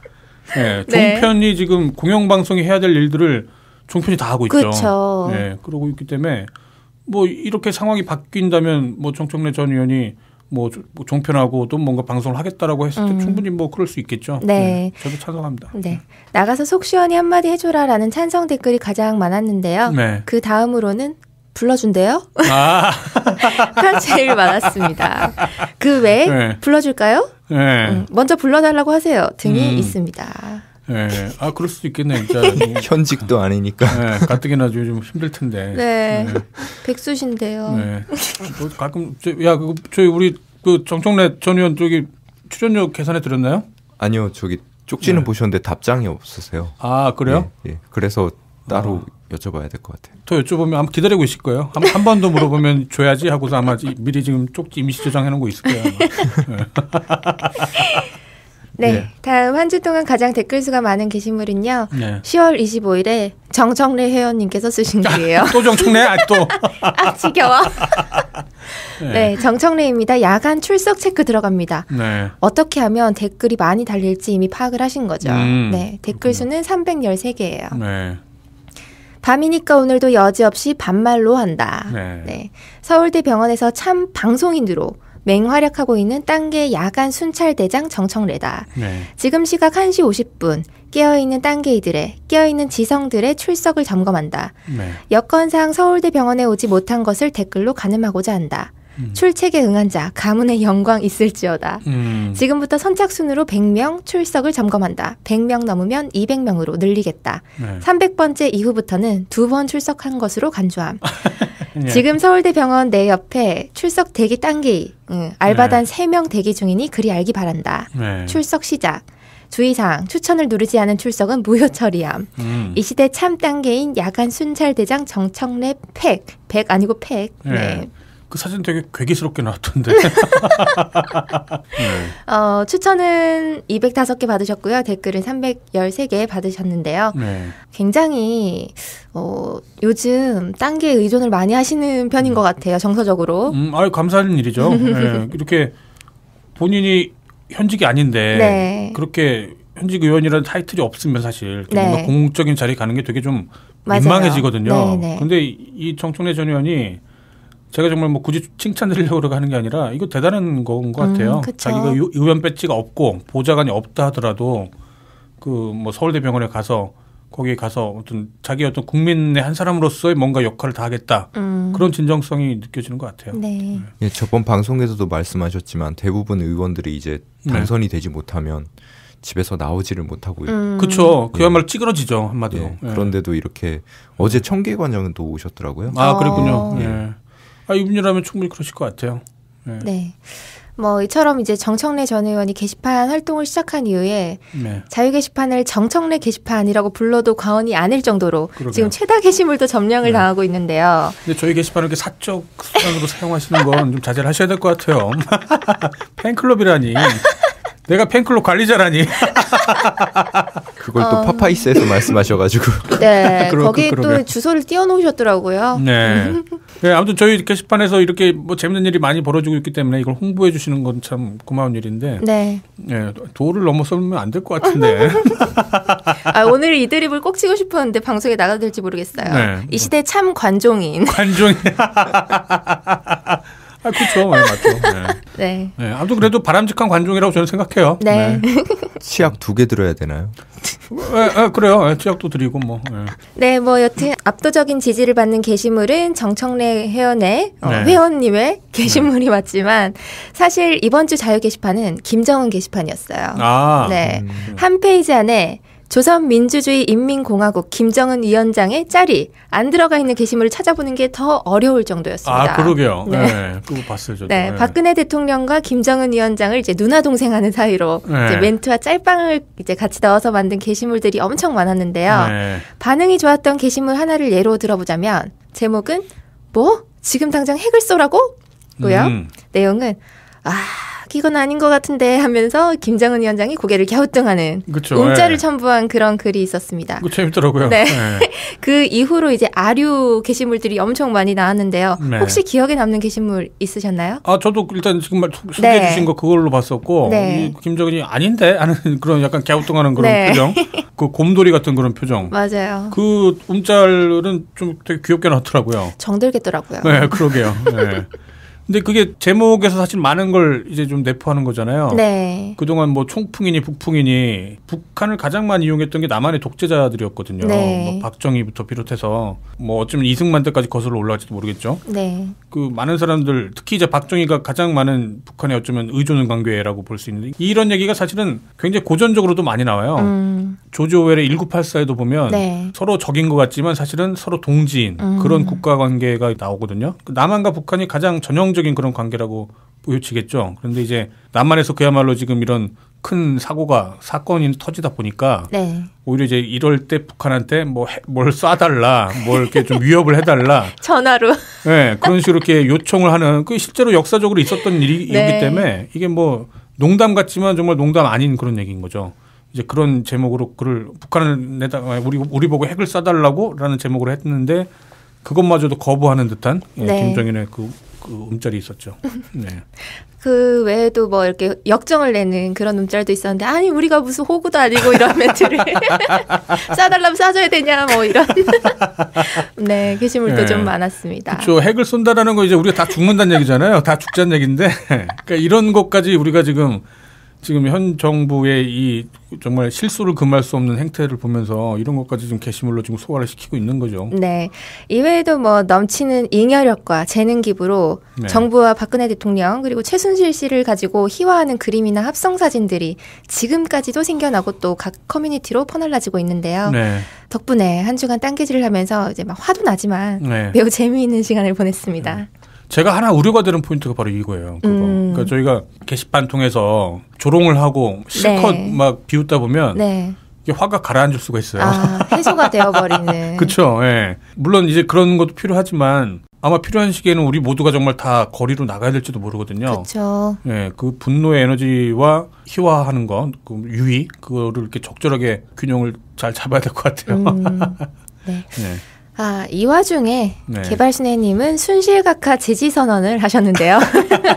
예, 네. 종편이 네. 지금 공영방송이 해야 될 일들을 종편이 다 하고 있죠. 그쵸. 예. 그러고 있기 때문에 뭐 이렇게 상황이 바뀐다면 뭐 정청래 전 의원이 뭐, 뭐 종편하고 또 뭔가 방송을 하겠다라고 했을 때 음. 충분히 뭐 그럴 수 있겠죠. 네. 네. 저도 찬성합니다. 네. 네. 나가서 속 시원히 한마디 해줘라라는 찬성 댓글이 가장 많았는데요. 네. 그 다음으로는 불러준대요? 아. 제일 많았습니다. 그 외에 네. 불러줄까요? 네. 음, 먼저 불러달라고 하세요 등이 음. 있습니다. 예. 아 그럴 수도 있겠네. 진짜. 그러니까 현직도 아, 아니니까. 예. 가뜩이나 요즘 힘들 텐데. 네. 예. 백수신데요. 예. 뭐 가끔 저, 야그 저희 우리 그 정청래 전 의원 저기 출연료 계산해 드렸나요? 아니요. 저기 쪽지는 예. 보셨는데 답장이 없으세요. 아 그래요? 예, 예. 그래서 따로 아. 여쭤봐야 될 것 같아요. 더 여쭤보면 아마 기다리고 있을 거예요. 한, 번 더 물어보면 줘야지 하고서 아마 미리 지금 쪽지 임시 저장해 놓은 거 있을 거예요. 네. 예. 다음 한 주 동안 가장 댓글 수가 많은 게시물은요. 예. 10월 25일에 정청래 회원님께서 쓰신 글이에요. 또 정청래? 아, 또. 아, 지겨워. 네. 네, 정청래입니다. 야간 출석 체크 들어갑니다. 네. 어떻게 하면 댓글이 많이 달릴지 이미 파악을 하신 거죠. 음, 네, 댓글 수는 313개예요. 네. 밤이니까 오늘도 여지없이 반말로 한다. 네. 네. 서울대 병원에서 참 방송인으로 맹활약하고 있는 땅계 야간 순찰대장 정청래다. 네. 지금 시각 1시 50분 깨어있는 땅계이들의 깨어있는 지성들의 출석을 점검한다. 네. 여건상 서울대 병원에 오지 못한 것을 댓글로 가늠하고자 한다. 음. 출첵에 응한 자 가문의 영광 있을지어다. 음. 지금부터 선착순으로 100명 출석을 점검한다. 100명 넘으면 200명으로 늘리겠다. 네. 300번째 이후부터는 두 번 출석한 것으로 간주함. 네. 지금 서울대 병원 내 옆에 출석 대기 딴기 응, 알바단 네. 3명 대기 중이니 그리 알기 바란다. 네. 출석 시작. 주의사항 추천을 누르지 않은 출석은 무효 처리함. 음. 이 시대 참 단계인 야간 순찰대장 정청래 팩. 백 아니고 팩. 네. 네. 그 사진 되게 괴기스럽게 나왔던데. 네. 어, 추천은 205개 받으셨고요. 댓글은 313개 받으셨는데요. 네. 굉장히 어, 요즘 딴 게 의존을 많이 하시는 편인 것 같아요. 정서적으로. 음, 아유 감사한 일이죠. 네, 이렇게 본인이 현직이 아닌데 네. 그렇게 현직 의원이라는 타이틀이 없으면 사실 네. 뭔가 공적인 자리 가는 게 되게 좀 맞아요. 민망해지거든요. 그런데 네, 네. 이 정청래 전 의원이 제가 정말 뭐 굳이 칭찬드리려고 하는 게 아니라 이거 대단한 건 것 같아요. 음, 자기가 유, 의원 배지가 없고 보좌관이 없다 하더라도 그 뭐 서울대병원에 가서 거기 에 가서 어떤 자기 어떤 국민의 한 사람으로서의 뭔가 역할을 다하겠다 음. 그런 진정성이 느껴지는 것 같아요. 네. 네. 예, 저번 방송에서도 말씀하셨지만 대부분 의원들이 이제 네. 당선이 네. 되지 못하면 집에서 나오지를 못하고요. 음. 그렇죠. 그야말로 예. 찌그러지죠 한마디로. 예. 네. 그런데도 이렇게 어제 청계관장또 오셨더라고요. 아 그랬군요. 예. 아, 이분이라면 충분히 그러실 것 같아요. 네. 네. 뭐 이처럼 이제 정청래 전 의원이 게시판 활동을 시작한 이후에 네. 자유 게시판을 정청래 게시판이라고 불러도 과언이 아닐 정도로 그러게요. 지금 최다 게시물도 점령을 네. 당하고 있는데요. 근데 저희 게시판을 이렇게 사적 수단으로 사용하시는 건 좀 자제를 하셔야 될 것 같아요. 팬클럽이라니. 내가 팬클럽 관리자라니. 그걸 또 음... 파파이스에서 말씀하셔가지고. 네, 그러, 거기 그러면. 또 주소를 띄워놓으셨더라고요. 네. 네, 아무튼 저희 게시판에서 이렇게 뭐 재밌는 일이 많이 벌어지고 있기 때문에 이걸 홍보해 주시는 건 참 고마운 일인데. 네. 네, 도를 넘어서면 안 될 것 같은데. 아, 오늘 이 드립을 꼭 치고 싶었는데 방송에 나가도 될지 모르겠어요. 네. 이 시대 참 관종인. 관종인. 아, 그렇죠. 네, 맞죠. 네. 네. 네. 아무튼 그래도 바람직한 관종이라고 저는 생각해요. 네. 네. 치약 두 개 들어야 되나요? 에, 네, 에, 네, 그래요. 에, 치약도 드리고 뭐. 네, 뭐 여튼 압도적인 지지를 받는 게시물은 정청래 회원의 어, 회원님의 게시물이 맞지만 사실 이번 주 자유 게시판은 김정은 게시판이었어요. 아. 네. 음. 한 페이지 안에 조선민주주의 인민공화국 김정은 위원장의 짤이 안 들어가 있는 게시물을 찾아보는 게 더 어려울 정도였습니다. 아 그러게요. 네, 네 그거 봤어요. 저도. 네, 네. 박근혜 대통령과 김정은 위원장을 이제 누나 동생 하는 사이로 네. 이제 멘트와 짤방을 이제 같이 넣어서 만든 게시물들이 엄청 많았는데요. 네. 반응이 좋았던 게시물 하나를 예로 들어보자면 제목은 뭐 지금 당장 핵을 쏘라고? 고요. 음. 내용은 아 이건 아닌 것 같은데 하면서 김정은 위원장이 고개를 갸우뚱하는 그쵸, 음자를 예. 첨부한 그런 글이 있었습니다. 그 재밌더라고요. 네. 예. 그 이후로 이제 아류 게시물들이 엄청 많이 나왔는데요. 네. 혹시 기억에 남는 게시물 있으셨나요? 아 저도 일단 지금 말 소개해 네. 주신 거 그걸로 봤었고 네. 김정은이 아닌데 하는 그런 약간 갸우뚱하는 그런 네. 표정, 그 곰돌이 같은 그런 표정. 맞아요. 그음자은좀 되게 귀엽게 나왔더라고요. 정들겠더라고요. 네, 그러게요. 네. 근데 그게 제목에서 사실 많은 걸 이제 좀 내포하는 거잖아요. 네. 그동안 뭐 총풍이니 북풍이니 북한을 가장 많이 이용했던 게 남한의 독재자들이었거든요. 네. 뭐 박정희부터 비롯해서 뭐 어쩌면 이승만 때까지 거슬러 올라갈지도 모르겠죠. 네. 그 많은 사람들 특히 이제 박정희가 가장 많은 북한의 어쩌면 의존 관계라고 볼 수 있는데 이런 얘기가 사실은 굉장히 고전적으로도 많이 나와요. 음. 조지 오웰의 1984에도 보면 네. 서로 적인 것 같지만 사실은 서로 동지인 음. 그런 국가 관계가 나오거든요. 그 남한과 북한이 가장 전형적인 그런 관계라고 보여지겠죠. 그런데 이제 남한에서 그야말로 지금 이런 큰 사고가 사건이 터지다 보니까 네. 오히려 이제 이럴 때 북한한테 뭐 뭘 쏴달라, 뭘 이렇게 좀 위협을 해달라 전화로 네 그런 식으로 이렇게 요청을 하는 그 실제로 역사적으로 있었던 네. 일이기 네. 때문에 이게 뭐 농담 같지만 정말 농담 아닌 그런 얘기인 거죠. 이제 그런 제목으로 글을 북한을 내다 아, 우리 우리 보고 핵을 쏴달라고라는 제목으로 했는데 그것마저도 거부하는 듯한 예, 네. 김정인의 그, 그음절이 있었죠. 네. 그 외에도 뭐 이렇게 역정을 내는 그런 음절도 있었는데 아니 우리가 무슨 호구도 아니고 이런 멘트를 싸달라면 싸줘야 되냐 뭐 이런 네 게시물도 그 네. 좀 많았습니다. 그렇죠 핵을 쏜다라는 거 이제 우리가 다 죽는다는 얘기잖아요. 다 죽자는 얘기인데 그러니까 이런 것까지 우리가 지금 지금 현 정부의 이 정말 실수를 금할 수 없는 행태를 보면서 이런 것까지 좀 게시물로 지금 소화를 시키고 있는 거죠. 네. 이외에도 뭐 넘치는 잉여력과 재능 기부로 네. 정부와 박근혜 대통령 그리고 최순실 씨를 가지고 희화하는 그림이나 합성 사진들이 지금까지도 생겨나고 또 각 커뮤니티로 퍼날라지고 있는데요. 네. 덕분에 한 주간 딴개질을 하면서 이제 막 화도 나지만 네. 매우 재미있는 시간을 보냈습니다. 음. 제가 하나 우려가 되는 포인트가 바로 이거예요. 그거. 음. 그러니까 저희가 게시판 통해서 조롱을 하고 실컷 네. 막 비웃다 보면 네. 이게 화가 가라앉을 수가 있어요. 아, 해소가 되어버리는. 그렇죠. 예. 물론 이제 그런 것도 필요하지만 아마 필요한 시기에는 우리 모두가 정말 다 거리로 나가야 될지도 모르거든요. 그렇죠. 예, 그 분노의 에너지와 희화하는 것, 그 유의 그거를 이렇게 적절하게 균형을 잘 잡아야 될 것 같아요. 음, 네. 네. 아, 이 와중에 네. 개발신혜님은 순실각하 지지 선언을 하셨는데요.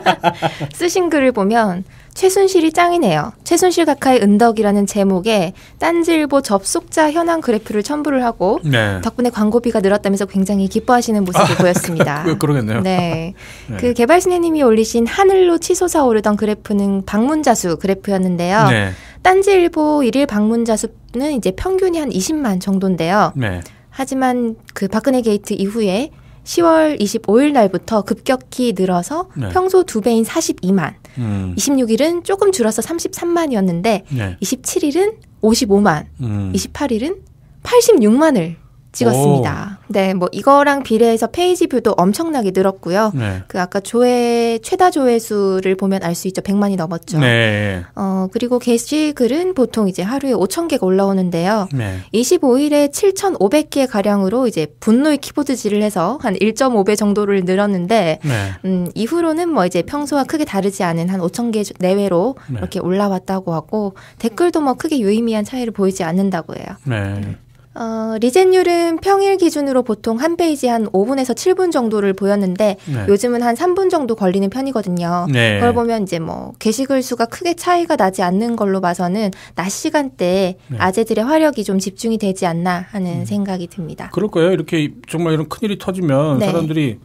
쓰신 글을 보면 최순실이 짱이네요. 최순실 각하의 은덕이라는 제목에 딴지일보 접속자 현황 그래프를 첨부를 하고 네. 덕분에 광고비가 늘었다면서 굉장히 기뻐하시는 모습이 아, 보였습니다. 그, 러겠네요 네. 네. 그 개발신혜님이 올리신 하늘로 치솟아 오르던 그래프는 방문자 수 그래프였는데요. 네. 딴지일보 일일 방문자 수는 이제 평균이 한 20만 정도인데요. 네. 하지만 그 박근혜 게이트 이후에 10월 25일 날부터 급격히 늘어서 네. 평소 두 배인 42만, 음. 26일은 조금 줄어서 33만이었는데 네. 27일은 55만, 음. 28일은 86만을 찍었습니다. 오. 네, 뭐 이거랑 비례해서 페이지 뷰도 엄청나게 늘었고요. 네. 그 아까 조회 최다 조회수를 보면 알 수 있죠. 100만이 넘었죠. 네. 어, 그리고 게시글은 보통 이제 하루에 5,000개가 올라오는데요. 네. 25일에 7,500개 가량으로 이제 분노의 키보드질을 해서 한 1.5배 정도를 늘었는데 네. 음, 이후로는 뭐 이제 평소와 크게 다르지 않은 한 5,000개 내외로 네. 이렇게 올라왔다고 하고 댓글도 뭐 크게 유의미한 차이를 보이지 않는다고 해요. 네. 음. 어, 리젠율은 평일 기준으로 보통 한 페이지 한 5분에서 7분 정도를 보였는데 네. 요즘은 한 3분 정도 걸리는 편이거든요. 네. 그걸 보면 이제 뭐 게시글 수가 크게 차이가 나지 않는 걸로 봐서는 낮 시간대에 네. 아재들의 화력이 좀 집중이 되지 않나 하는 음. 생각이 듭니다. 그럴 거요 이렇게 정말 이런 큰일이 터지면 네. 사람들이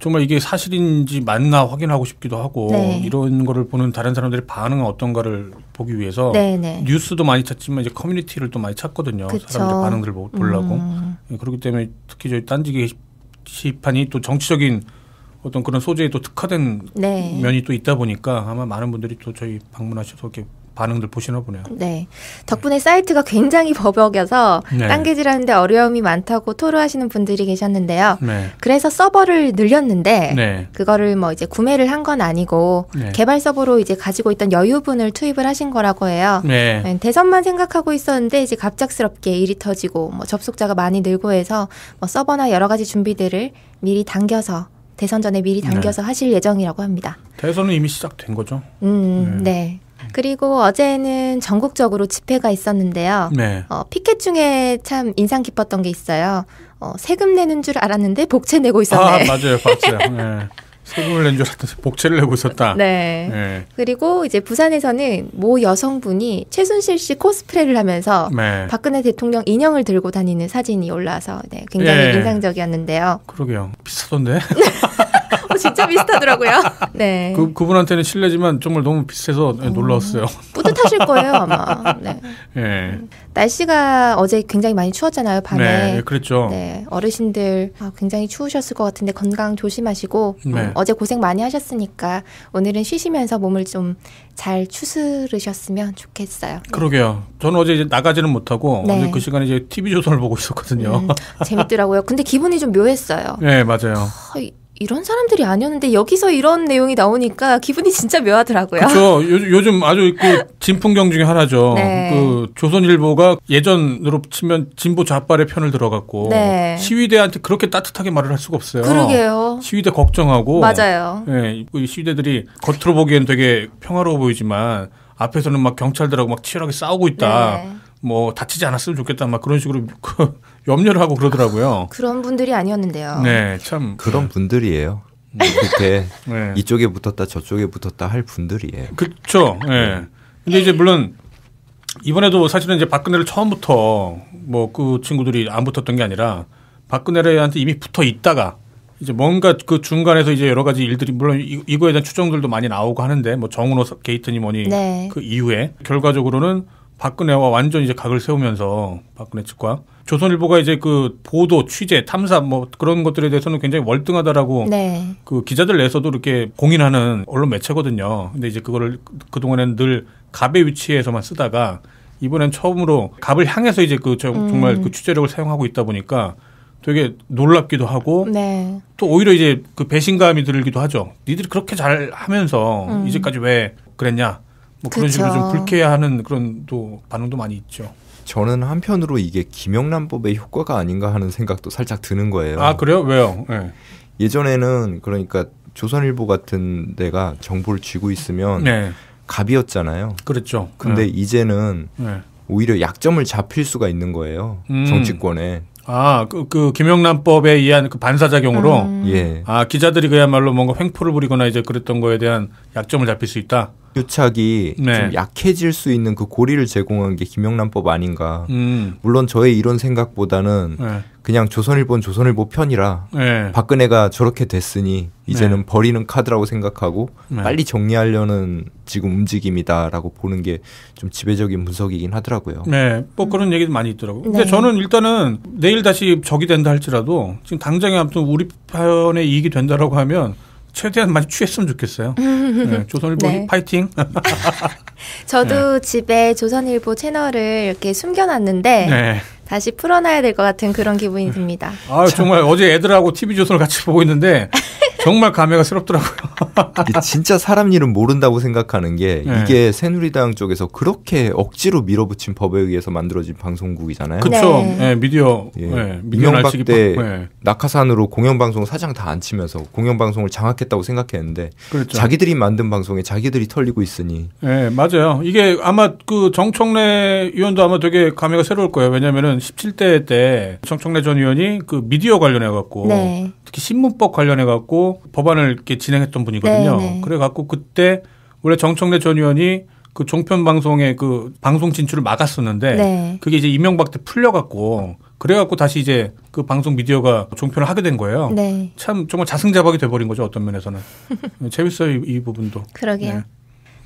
정말 이게 사실인지 맞나 확인하고 싶기도 하고 네. 이런 거를 보는 다른 사람들의 반응은 어떤가를 보기 위해서 네네. 네. 뉴스도 많이 찾지만 이제 커뮤니티를 또 많이 찾거든요. 그쵸. 사람들 반응들을 보려고. 음. 그렇기 때문에 특히 저희 딴지 게시판이 또 정치적인 어떤 그런 소재에 또 특화된 네. 면이 또 있다 보니까 아마 많은 분들이 또 저희 방문하셔서 이렇게 반응들 보시나 보네요. 네. 덕분에 사이트가 굉장히 버벅여서 네. 당기질하는데 어려움이 많다고 토로하시는 분들이 계셨는데요. 네. 그래서 서버를 늘렸는데 네. 그거를 뭐 이제 구매를 한 건 아니고 네. 개발 서버로 이제 가지고 있던 여유분을 투입을 하신 거라고 해요. 네. 네, 대선만 생각하고 있었는데 이제 갑작스럽게 일이 터지고 뭐 접속자가 많이 늘고 해서 뭐 서버나 여러 가지 준비들을 미리 당겨서 대선 전에 미리 당겨서 하실 예정이라고 합니다. 대선은 이미 시작된 거죠. 음, 네. 그리고 어제는 전국적으로 집회가 있었는데요. 네. 어, 피켓 중에 참 인상 깊었던 게 있어요. 어, 세금 내는 줄 알았는데 복채 내고 있었네. 아, 맞아요. 봤어요. 네. 세금을 낸 줄 알았는데 복채를 내고 있었다. 네. 네. 그리고 이제 부산에서는 모 여성분이 최순실 씨 코스프레를 하면서 네. 박근혜 대통령 인형을 들고 다니는 사진이 올라와서 네, 굉장히 예. 인상적이었는데요. 그러게요. 비슷던데 어, 진짜 비슷하더라고요. 네. 그, 그분한테는 실례지만 정말 너무 비슷해서 네, 어, 놀라웠어요. 뿌듯하실 거예요, 아마. 네. 네. 날씨가 어제 굉장히 많이 추웠잖아요, 밤에. 네, 네, 그랬죠. 네. 어르신들 아, 굉장히 추우셨을 것 같은데 건강 조심하시고 음, 네. 음, 어제 고생 많이 하셨으니까 오늘은 쉬시면서 몸을 좀 잘 추스르셨으면 좋겠어요. 네. 그러게요. 저는 어제 이제 나가지는 못하고 네. 어제 그 시간에 이제 TV 조선을 보고 있었거든요. 음, 재밌더라고요. 근데 기분이 좀 묘했어요. 네, 맞아요. 어, 이런 사람들이 아니었는데 여기서 이런 내용이 나오니까 기분이 진짜 묘하더라고요. 그렇죠. 요, 즘 아주 그 진풍경 중에 하나죠. 네. 그 조선일보가 예전으로 치면 진보 좌빨의 편을 들어갔고 네. 시위대한테 그렇게 따뜻하게 말을 할 수가 없어요. 그러게요. 시위대 걱정하고 맞아요. 네, 시위대들이 겉으로 보기엔 되게 평화로워 보이지만 앞에서는 막 경찰들하고 막 치열하게 싸우고 있다. 네. 뭐 다치지 않았으면 좋겠다 막 그런 식으로 그 염려를 하고 그러더라고요. 그런 분들이 아니었는데요. 네, 참 그런 네. 분들이에요. 그렇게 네. 네. 이쪽에 붙었다 저쪽에 붙었다 할 분들이에요. 그렇죠. 예. 네. 근데 이제 물론 이번에도 사실은 이제 박근혜를 처음부터 뭐 그 친구들이 안 붙었던 게 아니라 박근혜한테 이미 붙어 있다가 이제 뭔가 그 중간에서 이제 여러 가지 일들이 물론 이거에 대한 추정들도 많이 나오고 하는데 뭐 정은호 게이트니 뭐니 네. 그 이후에 결과적으로는 박근혜와 완전 이제 각을 세우면서 박근혜 측과 조선일보가 이제 그 보도 취재 탐사 뭐 그런 것들에 대해서는 굉장히 월등하다라고 네. 그 기자들 내에서도 이렇게 공인하는 언론 매체거든요. 근데 이제 그거를 그 동안에는 늘 갑의 위치에서만 쓰다가 이번엔 처음으로 갑을 향해서 이제 그 정말 음. 그 취재력을 사용하고 있다 보니까 되게 놀랍기도 하고 네. 또 오히려 이제 그 배신감이 들기도 하죠. 니들이 그렇게 잘 하면서 음. 이제까지 왜 그랬냐? 뭐 그런 그쵸. 식으로 좀 그렇죠. 불쾌해하는 그런 또 반응도 많이 있죠. 저는 한편으로 이게 김영란법의 효과가 아닌가 하는 생각도 살짝 드는 거예요. 아 그래요? 왜요? 네. 예전에는 그러니까 조선일보 같은 데가 정보를 쥐고 있으면 네. 갑이었잖아요. 그렇죠. 근데 네. 이제는 예. 오히려 약점을 잡힐 수가 있는 거예요. 음. 정치권에. 아, 그, 그 김영란법에 의한 그 반사작용으로 음. 예. 아, 기자들이 그야말로 뭔가 횡포를 부리거나 이제 그랬던 거에 대한 약점을 잡힐 수 있다. 유착이 네. 좀 약해질 수 있는 그 고리를 제공한 게 김영란법 아닌가. 음. 물론 저의 이런 생각보다는 네. 그냥 조선일본 조선일보 편이라 네. 박근혜가 저렇게 됐으니 이제는 네. 버리는 카드라고 생각하고 네. 빨리 정리하려는 지금 움직임이다라고 보는 게 좀 지배적인 분석이긴 하더라고요. 네, 뭐 그런 얘기도 많이 있더라고요. 근데 네. 저는 일단은 내일 다시 적이 된다 할지라도 지금 당장에 아무튼 우리 편의 이익이 된다라고 하면 최대한 많이 취했으면 좋겠어요. 네, 조선일보 네. 파이팅. 저도 네. 집에 조선일보 채널을 이렇게 숨겨놨는데 네. 다시 풀어놔야 될 것 같은 그런 기분이 듭니다. 아 정말 어제 애들하고 TV 조선을 같이 보고 있는데 정말 감회가 새롭더라고요. 진짜 사람 일은 모른다고 생각하는 게 네. 이게 새누리당 쪽에서 그렇게 억지로 밀어붙인 법에 의해서 만들어진 방송국이잖아요. 그렇죠. 네. 네. 미디어 예. 네. 이명박 때 방... 낙하산으로 공영방송 사장 다앉히면서 공영방송을 장악했다고 생각했는데 그렇죠. 자기들이 만든 방송에 자기들이 털리고 있으니. 네 맞아요. 이게 아마 그 정청래 의원도 아마 되게 감회가 새로울 거예요. 왜냐하면은 17대 때 정청래 전 의원이 그 미디어 관련해 갖고 네. 특히 신문법 관련해 갖고 법안을 이렇게 진행했던 분이거든요. 네네. 네. 그래갖고 그때 원래 정청래 전 의원이 그 종편 방송에그 방송 진출을 막았었는데 네. 그게 이제 이명박 때 풀려갖고 그래갖고 다시 이제 그 방송 미디어가 종편을 하게 된 거예요. 네. 참 정말 자승자박이 돼버린 거죠 어떤 면에서는 네, 재밌어요 이, 이, 부분도. 그러게요. 네.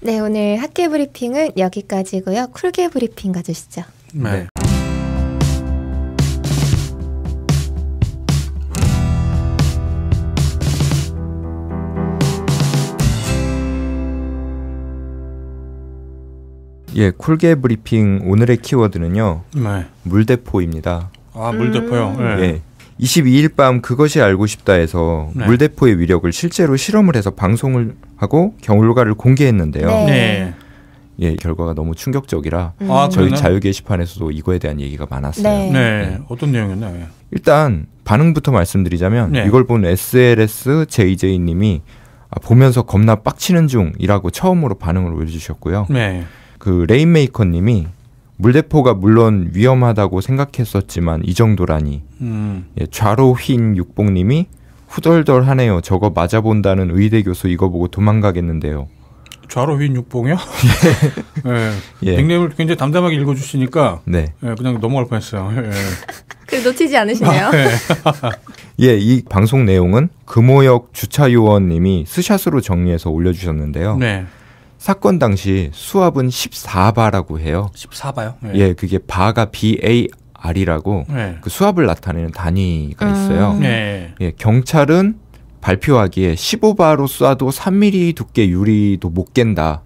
네 오늘 학계 브리핑은 여기까지고요. 쿨계 브리핑 가주시죠. 네. 네. 예, 쿨게 브리핑 오늘의 키워드는요. 네. 물대포입니다. 아, 물대포요. 음. 예. 22일 예. 밤 그것이 알고 싶다에서 네. 물대포의 위력을 실제로 실험을 해서 방송을 하고 결과를 공개했는데요. 네. 네. 예, 결과가 너무 충격적이라 음. 아, 저희 자유 게시판에서도 이거에 대한 얘기가 많았어요. 네, 네. 예. 어떤 내용이었나요? 일단 반응부터 말씀드리자면 네. 이걸 본 SLS JJ 님이 보면서 겁나 빡치는 중이라고 처음으로 반응을 올려주셨고요. 네. 그 레인메이커님이 물대포가 물론 위험하다고 생각했었지만 이 정도라니. 음. 예, 좌로 휜 육봉님이 후덜덜하네요. 저거 맞아본다는 의대 교수 이거 보고 도망가겠는데요. 좌로 휜 육봉이요? 예. 예. 닉네임을 굉장히 담담하게 읽어주시니까 네. 예, 그냥 넘어갈 뻔했어요. 예. 그 놓치지 않으시네요. 아, 예. 예, 이 방송 내용은 금호역 주차요원님이 스샷으로 정리해서 올려주셨는데요. 네. 사건 당시 수압은 14바라고 해요. 14바요? 네. 예, 그게 바가 BAR이라고 네. 그 수압을 나타내는 단위가 아. 있어요. 음. 네. 예, 경찰은 발표하기에 15바로 쏴도 3mm 두께 유리도 못 깬다라고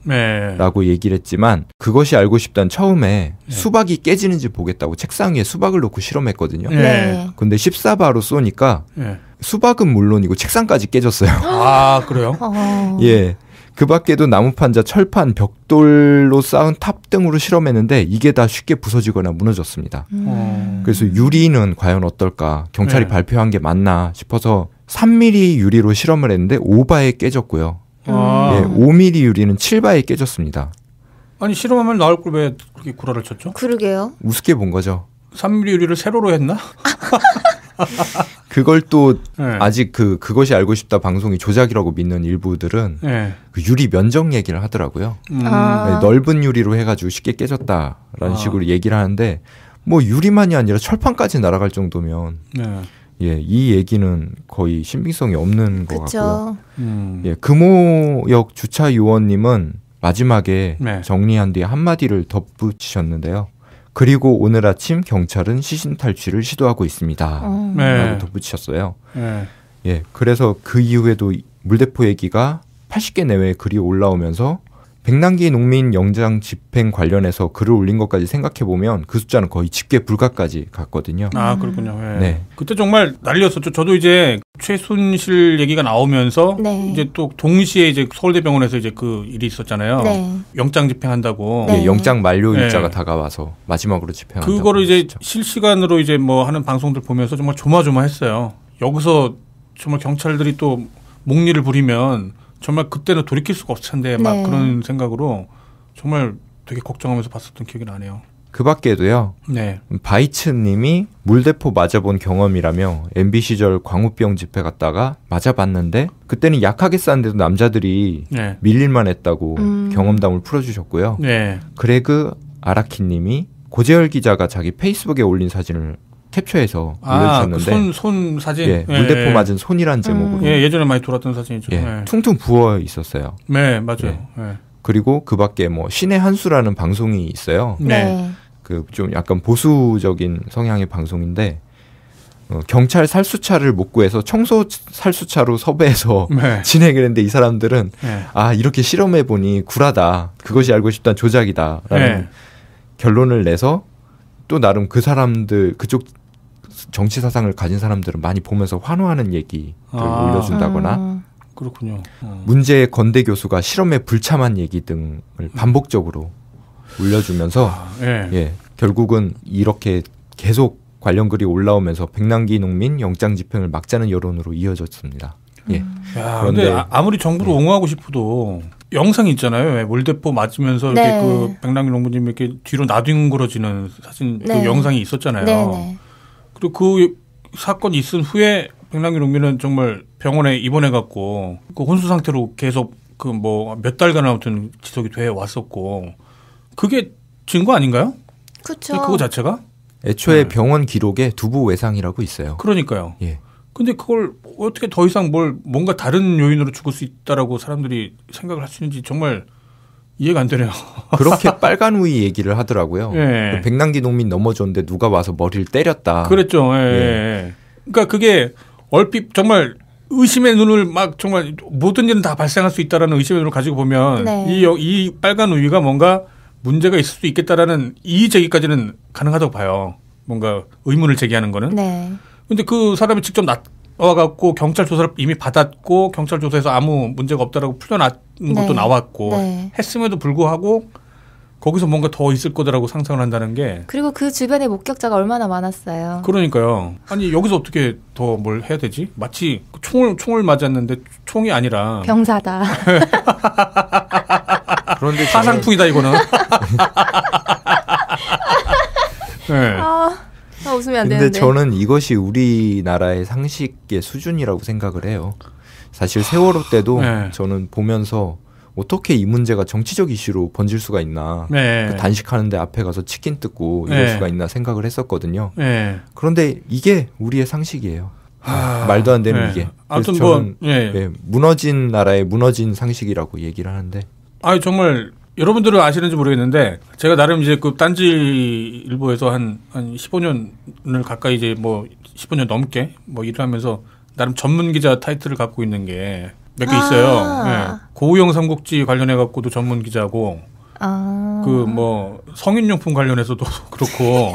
네. 얘기를 했지만 그것이 알고 싶단 처음에 네. 수박이 깨지는지 보겠다고 책상 위에 수박을 놓고 실험했거든요. 네. 근데 14바로 쏘니까 네. 수박은 물론이고 책상까지 깨졌어요. 아 그래요? 어. 예. 그 밖에도 나무판자, 철판, 벽돌로 쌓은 탑 등으로 실험했는데 이게 다 쉽게 부서지거나 무너졌습니다. 음. 어. 그래서 유리는 과연 어떨까? 경찰이 네. 발표한 게 맞나 싶어서 3mm 유리로 실험을 했는데 5바에 깨졌고요. 아. 네, 예, 5mm 유리는 7바에 깨졌습니다. 아니 실험하면 나올 걸 왜 그렇게 구라를 쳤죠? 그러게요. 우습게 본 거죠. 3mm 유리를 세로로 했나? 그걸 또 네. 아직 그 그것이 알고 싶다 방송이 조작이라고 믿는 일부들은 네. 그 유리 면적 얘기를 하더라고요. 음. 아. 네, 넓은 유리로 해가지고 쉽게 깨졌다라는 아. 식으로 얘기를 하는데 뭐 유리만이 아니라 철판까지 날아갈 정도면 네. 예, 이 얘기는 거의 신빙성이 없는 것 그쵸. 같고요. 음. 예, 금호역 주차 요원님은 마지막에 네. 정리한 뒤에 한마디를 덧붙이셨는데요. 그리고 오늘 아침 경찰은 시신 탈취를 시도하고 있습니다. 어. 네. 라고 덧붙이셨어요. 네. 예. 그래서 그 이후에도 물대포 얘기가 80개 내외의 글이 올라오면서 백남기 농민 영장 집행 관련해서 글을 올린 것까지 생각해 보면 그 숫자는 거의 집계 불가까지 갔거든요. 아 음. 그렇군요. 예. 네. 그때 정말 난리였었죠. 저도 이제 최순실 얘기가 나오면서 네. 이제 또 동시에 이제 서울대병원에서 이제 그 일이 있었잖아요. 네. 영장 집행한다고. 예, 네. 영장 만료 네. 일자가 다가와서 마지막으로 집행. 그거를 이제 실시간으로 이제 뭐 하는 방송들 보면서 정말 조마조마했어요. 여기서 정말 경찰들이 또 몽리를 부리면 정말 그때는 돌이킬 수가 없을 텐데 막 네. 그런 생각으로 정말 되게 걱정하면서 봤었던 기억이 나네요. 그 밖에도요. 네. 바이츠 님이 물대포 맞아본 경험이라며 MB 시절 광우병 집회 갔다가 맞아봤는데 그때는 약하게 쌌는데도 남자들이 네. 밀릴만 했다고 음. 경험담을 풀어주셨고요. 네. 그레그 아라키 님이 고재열 기자가 자기 페이스북에 올린 사진을 캡처해서 올려주셨는데 아, 그 손, 손 사진 예, 예, 물대포 예. 맞은 손이란 음, 제목으로 예, 예전에 많이 돌았던 사진이죠. 예, 예. 퉁퉁 부어 있었어요. 네 맞아요. 예. 예. 그리고 그밖에 뭐 신의 한수라는 방송이 있어요. 네. 네. 그 좀 약간 보수적인 성향의 방송인데 어, 경찰 살수차를 못 구해서 청소 살수차로 섭외해서 네. 진행을 했는데 이 사람들은 네. 아 이렇게 실험해 보니 구라다 그것이 알고 싶다는 조작이다라는 네. 결론을 내서 또 나름 그 사람들 그쪽 정치 사상을 가진 사람들은 많이 보면서 환호하는 얘기를 아, 올려준다거나 음. 그렇군요. 음. 어. 문제의 건대 교수가 실험에 불참한 얘기 등을 음. 반복적으로 올려주면서 아, 예. 예 결국은 이렇게 계속 관련 글이 올라오면서 백남기 농민 영장 집행을 막자는 여론으로 이어졌습니다. 예. 음. 야, 그런데 아, 무리 정부를 예. 옹호하고 싶어도 영상 이 있잖아요. 물대포 예, 맞으면서 이렇게 네. 그 백남기 농부님 이렇게 뒤로 나뒹굴어지는 사진 그 네. 그 영상이 있었잖아요. 네, 네. 그리고 그 사건이 있은 후에 백남기 농민은 정말 병원에 입원해 갖고 그 혼수 상태로 계속 그 뭐 몇 달간 아무튼 지속이 돼 왔었고 그게 증거 아닌가요? 그렇죠. 그거 자체가 애초에 네. 병원 기록에 두부 외상이라고 있어요. 그러니까요. 예. 근데 그걸 어떻게 더 이상 뭘 뭔가 다른 요인으로 죽을 수 있다라고 사람들이 생각을 할 수 있는지 정말 이해가 안 되네요. 그렇게 빨간 우이 얘기를 하더라고요. 예. 그 백남기 농민 넘어졌는데 누가 와서 머리를 때렸다. 그랬죠. 예 예. 예. 예. 그러니까 그게 얼핏 정말 의심의 눈을 막 정말 모든 일은 다 발생할 수 있다라는 의심의 눈을 가지고 보면 네. 이, 이 빨간 우유가 뭔가 문제가 있을 수 있겠다라는 이의 제기까지는 가능하다고 봐요. 뭔가 의문을 제기하는 거는. 네. 근데 그 사람이 직접 나와갖고 경찰 조사를 이미 받았고 경찰 조사에서 아무 문제가 없다라고 풀려났는 네. 것도 나왔고 네. 했음에도 불구하고 거기서 뭔가 더 있을 거다라고 상상을 한다는 게 그리고 그 주변에 목격자가 얼마나 많았어요. 그러니까요. 아니 여기서 어떻게 더 뭘 해야 되지? 마치 그 총을 총을 맞았는데 총이 아니라 병사다. 그런데 사상품이다 이거는. 네. 어. 웃으면 안 근데 되는데. 저는 이것이 우리나라의 상식의 수준이라고 생각을 해요. 사실 세월호 때도 네. 저는 보면서 어떻게 이 문제가 정치적 이슈로 번질 수가 있나 네. 그 단식하는데 앞에 가서 치킨 뜯고 이럴 네. 수가 있나 생각을 했었거든요. 네. 그런데 이게 우리의 상식이에요. 아, 말도 안 되는 네. 이게. 아무튼 저는 뭐, 예. 예, 무너진 나라의 무너진 상식이라고 얘기를 하는데. 아 정말 여러분들은 아시는지 모르겠는데 제가 나름 이제 그 딴지 일보에서 한한 한 15년을 가까이 이제 뭐 15년 넘게 뭐 일을 하면서 나름 전문 기자 타이틀을 갖고 있는 게 몇개 아~ 있어요. 네. 고우영 삼국지 관련해 갖고도 전문 기자고 아~ 그뭐 성인용품 관련해서도 그렇고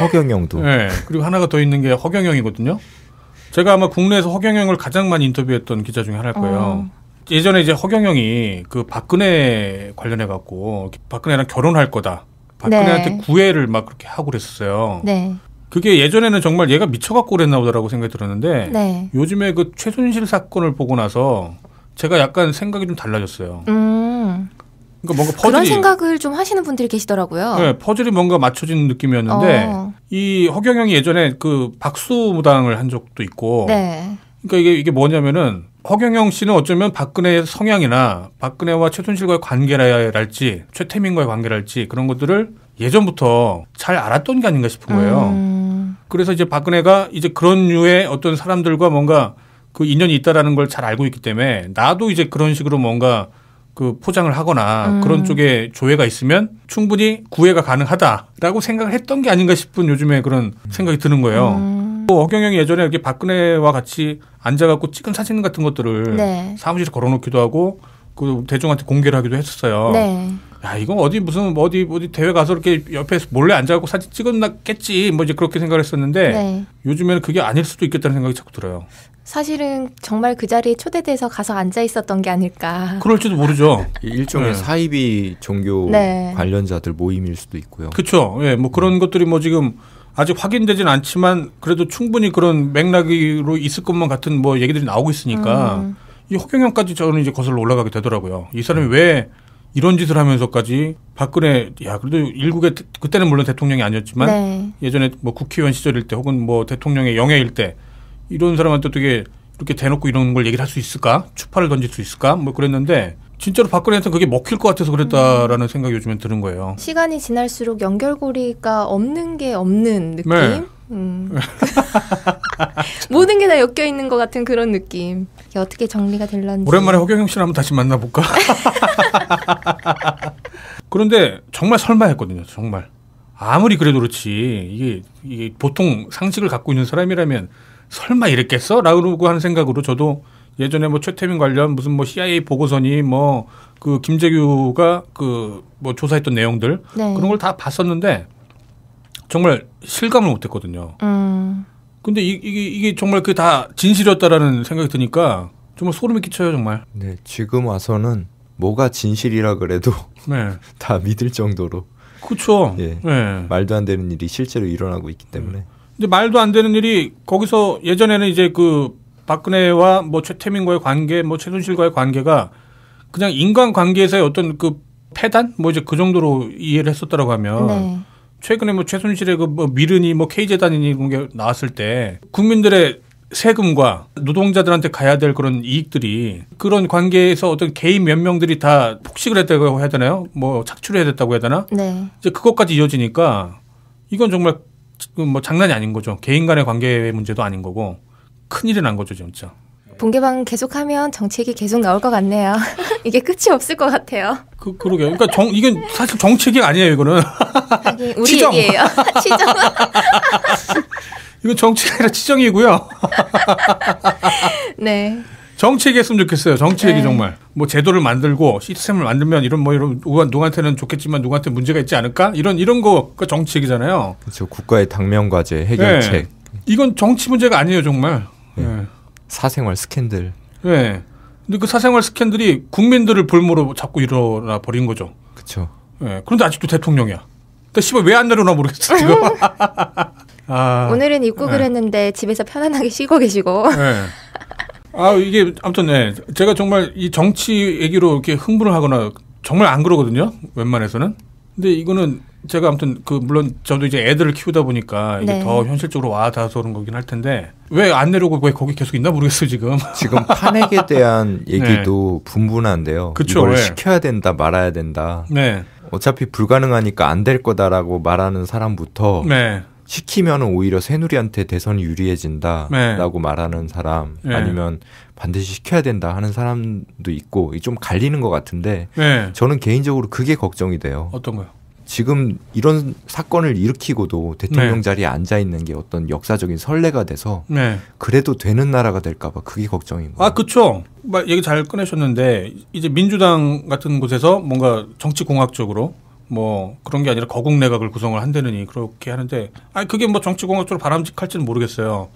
허경영도. 네. 예. 그리고 하나가 더 있는 게 허경영이거든요. 제가 아마 국내에서 허경영을 가장 많이 인터뷰했던 기자 중에 하나일 거예요. 어. 예전에 이제 허경영이 그 박근혜 관련해 갖고 박근혜랑 결혼할 거다. 박근혜한테 네. 구애를 막 그렇게 하고 그랬었어요. 네. 그게 예전에는 정말 얘가 미쳐갖고 그랬나 보다라고 생각이 들었는데 네. 요즘에 그 최순실 사건을 보고 나서 제가 약간 생각이 좀 달라졌어요. 음. 그러니까 뭔가 퍼즐이, 그런 생각을 좀 하시는 분들이 계시더라고요. 네, 퍼즐이 뭔가 맞춰진 느낌이었는데 어. 이 허경영이 예전에 그 박수 무당을 한 적도 있고 네. 그러니까 이게 이게 뭐냐면은 허경영 씨는 어쩌면 박근혜의 성향이나 박근혜와 최순실과의 관계랄지 최태민과의 관계랄지 그런 것들을 예전부터 잘 알았던 게 아닌가 싶은 거예요. 음. 그래서 이제 박근혜가 이제 그런 류의 어떤 사람들과 뭔가 그 인연이 있다라는 걸 잘 알고 있기 때문에 나도 이제 그런 식으로 뭔가 그 포장을 하거나 음. 그런 쪽에 조회가 있으면 충분히 구애가 가능하다라고 생각을 했던 게 아닌가 싶은 요즘에 그런 생각이 드는 거예요. 음. 어경영이 뭐 예전에 이렇게 박근혜와 같이 앉아갖고 찍은 사진 같은 것들을 네. 사무실에 걸어놓기도 하고 그 대중한테 공개를 하기도 했었어요. 네. 야 이건 어디 무슨 뭐 어디 어디 대회 가서 이렇게 옆에서 몰래 앉아갖고 사진 찍었겠지 나뭐 이제 그렇게 생각했었는데 네. 요즘에는 그게 아닐 수도 있겠다는 생각이 자꾸 들어요. 사실은 정말 그 자리에 초대돼서 가서 앉아 있었던 게 아닐까. 그럴지도 모르죠. 일종의 네. 사이비 종교 네. 관련자들 모임일 수도 있고요. 그렇죠. 예, 뭐 그런 것들이 뭐 지금 아직 확인되진 않지만 그래도 충분히 그런 맥락으로 있을 것만 같은 뭐 얘기들이 나오고 있으니까 음. 이 허경영까지 저는 이제 거슬러 올라가게 되더라고요. 이 사람이 음. 왜 이런 짓을 하면서까지 박근혜 야 그래도 일국의 그때는 물론 대통령이 아니었지만 네. 예전에 뭐 국회의원 시절일 때 혹은 뭐 대통령의 영예일 때 이런 사람한테 되게 이렇게 대놓고 이런 걸 얘기를 할 수 있을까 추파를 던질 수 있을까 뭐 그랬는데 진짜로 박근혜한테 그게 먹힐 것 같아서 그랬다라는 음. 생각이 요즘엔 드는 거예요. 시간이 지날수록 연결고리가 없는 게 없는 네. 느낌? 네. 음. 모든 게 다 엮여 있는 것 같은 그런 느낌. 이게 어떻게 정리가 될런지. 오랜만에 허경영 씨를 한번 다시 만나볼까? 그런데 정말 설마 했거든요. 정말. 아무리 그래도 그렇지 이게, 이게 보통 상식을 갖고 있는 사람이라면 설마 이랬겠어? 라고 하는 생각으로 저도 예전에 뭐 최태민 관련 무슨 뭐 CIA 보고서니 뭐 그 김재규가 그 뭐 조사했던 내용들 네. 그런 걸 다 봤었는데 정말 실감을 못했거든요. 음. 근데 이, 게 이게 정말 그 다 진실이었다라는 생각이 드니까 정말 소름이 끼쳐요 정말. 네 지금 와서는 뭐가 진실이라 그래도 네. 다 믿을 정도로. 그렇죠. 예, 네. 말도 안 되는 일이 실제로 일어나고 있기 때문에. 음. 근데 말도 안 되는 일이 거기서 예전에는 이제 그 박근혜와 뭐 최태민과의 관계, 뭐 최순실과의 관계가 그냥 인간 관계에서의 어떤 그 패단 뭐 이제 그 정도로 이해를 했었다라고 하면 네. 최근에 뭐 최순실의 그 뭐 미르니 뭐 K 재단이니 그런 게 나왔을 때 국민들의 세금과 노동자들한테 가야 될 그런 이익들이 그런 관계에서 어떤 개인 몇 명들이 다 폭식을 했다고 해야 되나요? 뭐 착취를 해야 됐다고 해야 되나? 네. 이제 그것까지 이어지니까 이건 정말 뭐 장난이 아닌 거죠. 개인 간의 관계의 문제도 아닌 거고 큰일이 난 거죠, 진짜. 본개방 계속하면 정책이 계속 나올 것 같네요. 이게 끝이 없을 것 같아요. 그, 그러게. 그러니까 정, 이건 사실 정책이 아니에요, 이거는. 우리 치정. 얘기예요. 치정. 이건 정책이 아니라 치정이고요. 네. 정책이 했으면 좋겠어요. 정치 얘 네. 정말. 뭐 제도를 만들고 시스템을 만들면 이런 뭐 이런 누구한테는 좋겠지만 누구한테 문제가 있지 않을까? 이런 이런 거 정치 얘잖아요 그렇죠. 국가의 당면 과제 해결책. 네. 이건 정치 문제가 아니에요, 정말. 네. 사생활 스캔들. 네. 근데 그 사생활 스캔들이 국민들을 볼모로 자꾸 일어나 버린 거죠. 그렇죠. 네. 그런데 아직도 대통령이야. 근데 씨발 왜 안 내려나 모르겠어 지금. 아, 오늘은 입국을 네. 했는데 집에서 편안하게 쉬고 계시고. 네. 아 이게 아무튼 네. 제가 정말 이 정치 얘기로 이렇게 흥분을 하거나 정말 안 그러거든요. 웬만해서는. 근데 이거는 제가 아무튼 그 물론 저도 이제 애들을 키우다 보니까 이게 네. 더 현실적으로 와 닿아서 그런 거긴 할 텐데 왜 안 내려오고 왜 거기 계속 있나 모르겠어요 지금. 지금 탄핵에 대한 네. 얘기도 네. 분분한데요. 그쵸, 이걸 네. 시켜야 된다 말아야 된다. 네. 어차피 불가능하니까 안 될 거다라고 말하는 사람부터 네. 시키면 오히려 새누리한테 대선이 유리해진다라고 네. 말하는 사람 네. 아니면 반드시 시켜야 된다 하는 사람도 있고 좀 갈리는 것 같은데 네. 저는 개인적으로 그게 걱정이 돼요. 어떤 거요? 지금 이런 사건을 일으키고도 대통령 네. 자리에 앉아 있는 게 어떤 역사적인 선례가 돼서 네. 그래도 되는 나라가 될까봐 그게 걱정인 거예요. 아 그렇죠. 얘기 잘 꺼내셨는데 이제 민주당 같은 곳에서 뭔가 정치 공학적으로 뭐 그런 게 아니라 거국 내각을 구성을 한다느니 그렇게 하는데 아 그게 뭐 정치 공학적으로 바람직할지는 모르겠어요.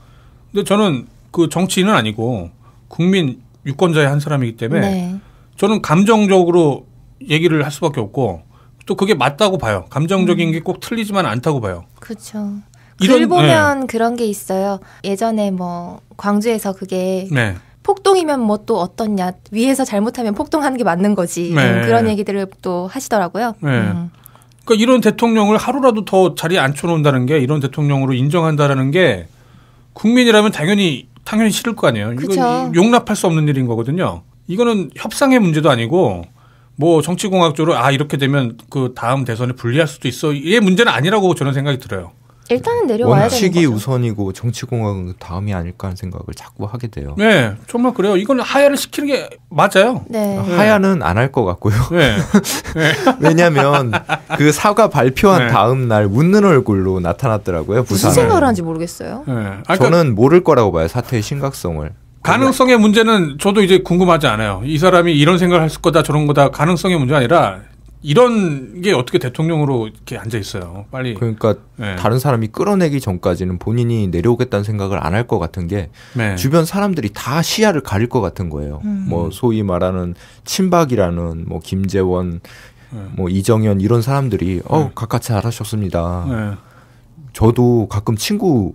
근데 저는 그 정치인은 아니고 국민 유권자의 한 사람이기 때문에 네. 저는 감정적으로 얘기를 할 수밖에 없고. 또 그게 맞다고 봐요. 감정적인 음. 게꼭 틀리지만 않다고 봐요. 그렇죠. 글 보면 네. 그런 게 있어요. 예전에 뭐 광주에서 그게 네. 폭동이면 뭐 또 어떻냐 위에서 잘못하면 폭동하는 게 맞는 거지 음, 네. 그런 얘기들을 또 하시더라고요. 네. 음. 그러니까 이런 대통령을 하루라도 더 자리에 앉혀놓는다는 게 이런 대통령으로 인정한다라는 게 국민이라면 당연히 당연히 싫을 거 아니에요. 이건 그쵸. 용납할 수 없는 일인 거거든요. 이거는 협상의 문제도 아니고 뭐 정치공학적으로 아 이렇게 되면 그 다음 대선에 불리할 수도 있어 이게 문제는 아니라고 저는 생각이 들어요. 일단은 내려와야 원칙이 우선이고 정치공학은 그 다음이 아닐까 하는 생각을 자꾸 하게 돼요. 네, 정말 그래요. 이거는 하야를 시키는 게 맞아요. 네. 아, 네. 하야는 안 할 것 같고요. 네. 네. 왜냐하면 그 사과 발표한 네. 다음 날 웃는 얼굴로 나타났더라고요. 부산을. 무슨 생각을 하는지 모르겠어요. 네. 아, 그러니까 저는 모를 거라고 봐요 사태의 심각성을. 가능성의 문제는 저도 이제 궁금하지 않아요. 이 사람이 이런 생각을 했을 거다 저런 거다 가능성의 문제 아니라 이런 게 어떻게 대통령으로 이렇게 앉아 있어요. 빨리. 그러니까 네. 다른 사람이 끌어내기 전까지는 본인이 내려오겠다는 생각을 안 할 것 같은 게 네. 주변 사람들이 다 시야를 가릴 것 같은 거예요. 음. 뭐 소위 말하는 친박이라는 뭐 김재원, 네. 뭐 이정현 이런 사람들이 네. 어 각각 잘하셨습니다. 네. 저도 가끔 친구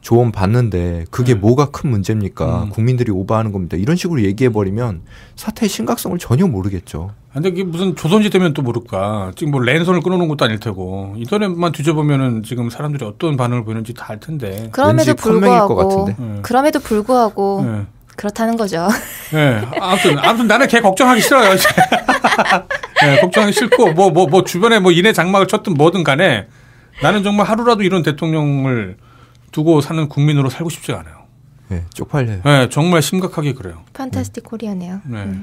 조언 받는데 그게 음. 뭐가 큰 문제입니까? 음. 국민들이 오버하는 겁니다. 이런 식으로 얘기해 버리면 사태의 심각성을 전혀 모르겠죠. 아, 근데 이게 무슨 조선시대면 또 모를까. 지금 뭐 랜선을 끊어놓은 것도 아닐 테고 인터넷만 뒤져보면은 지금 사람들이 어떤 반응을 보이는지 다 알 텐데. 그럼에도 불구하고. 네. 그럼에도 불구하고. 네. 그렇다는 거죠. 네. 아무튼, 아무튼 나는 걔 걱정하기 싫어요. 네, 걱정하기 싫고, 뭐, 뭐, 뭐, 주변에 뭐 이내 장막을 쳤든 뭐든 간에 나는 정말 하루라도 이런 대통령을 두고 사는 국민으로 살고 싶지 않아요. 네, 쪽팔려요. 네, 정말 심각하게 그래요. 판타스틱 코리아네요. 네. 네.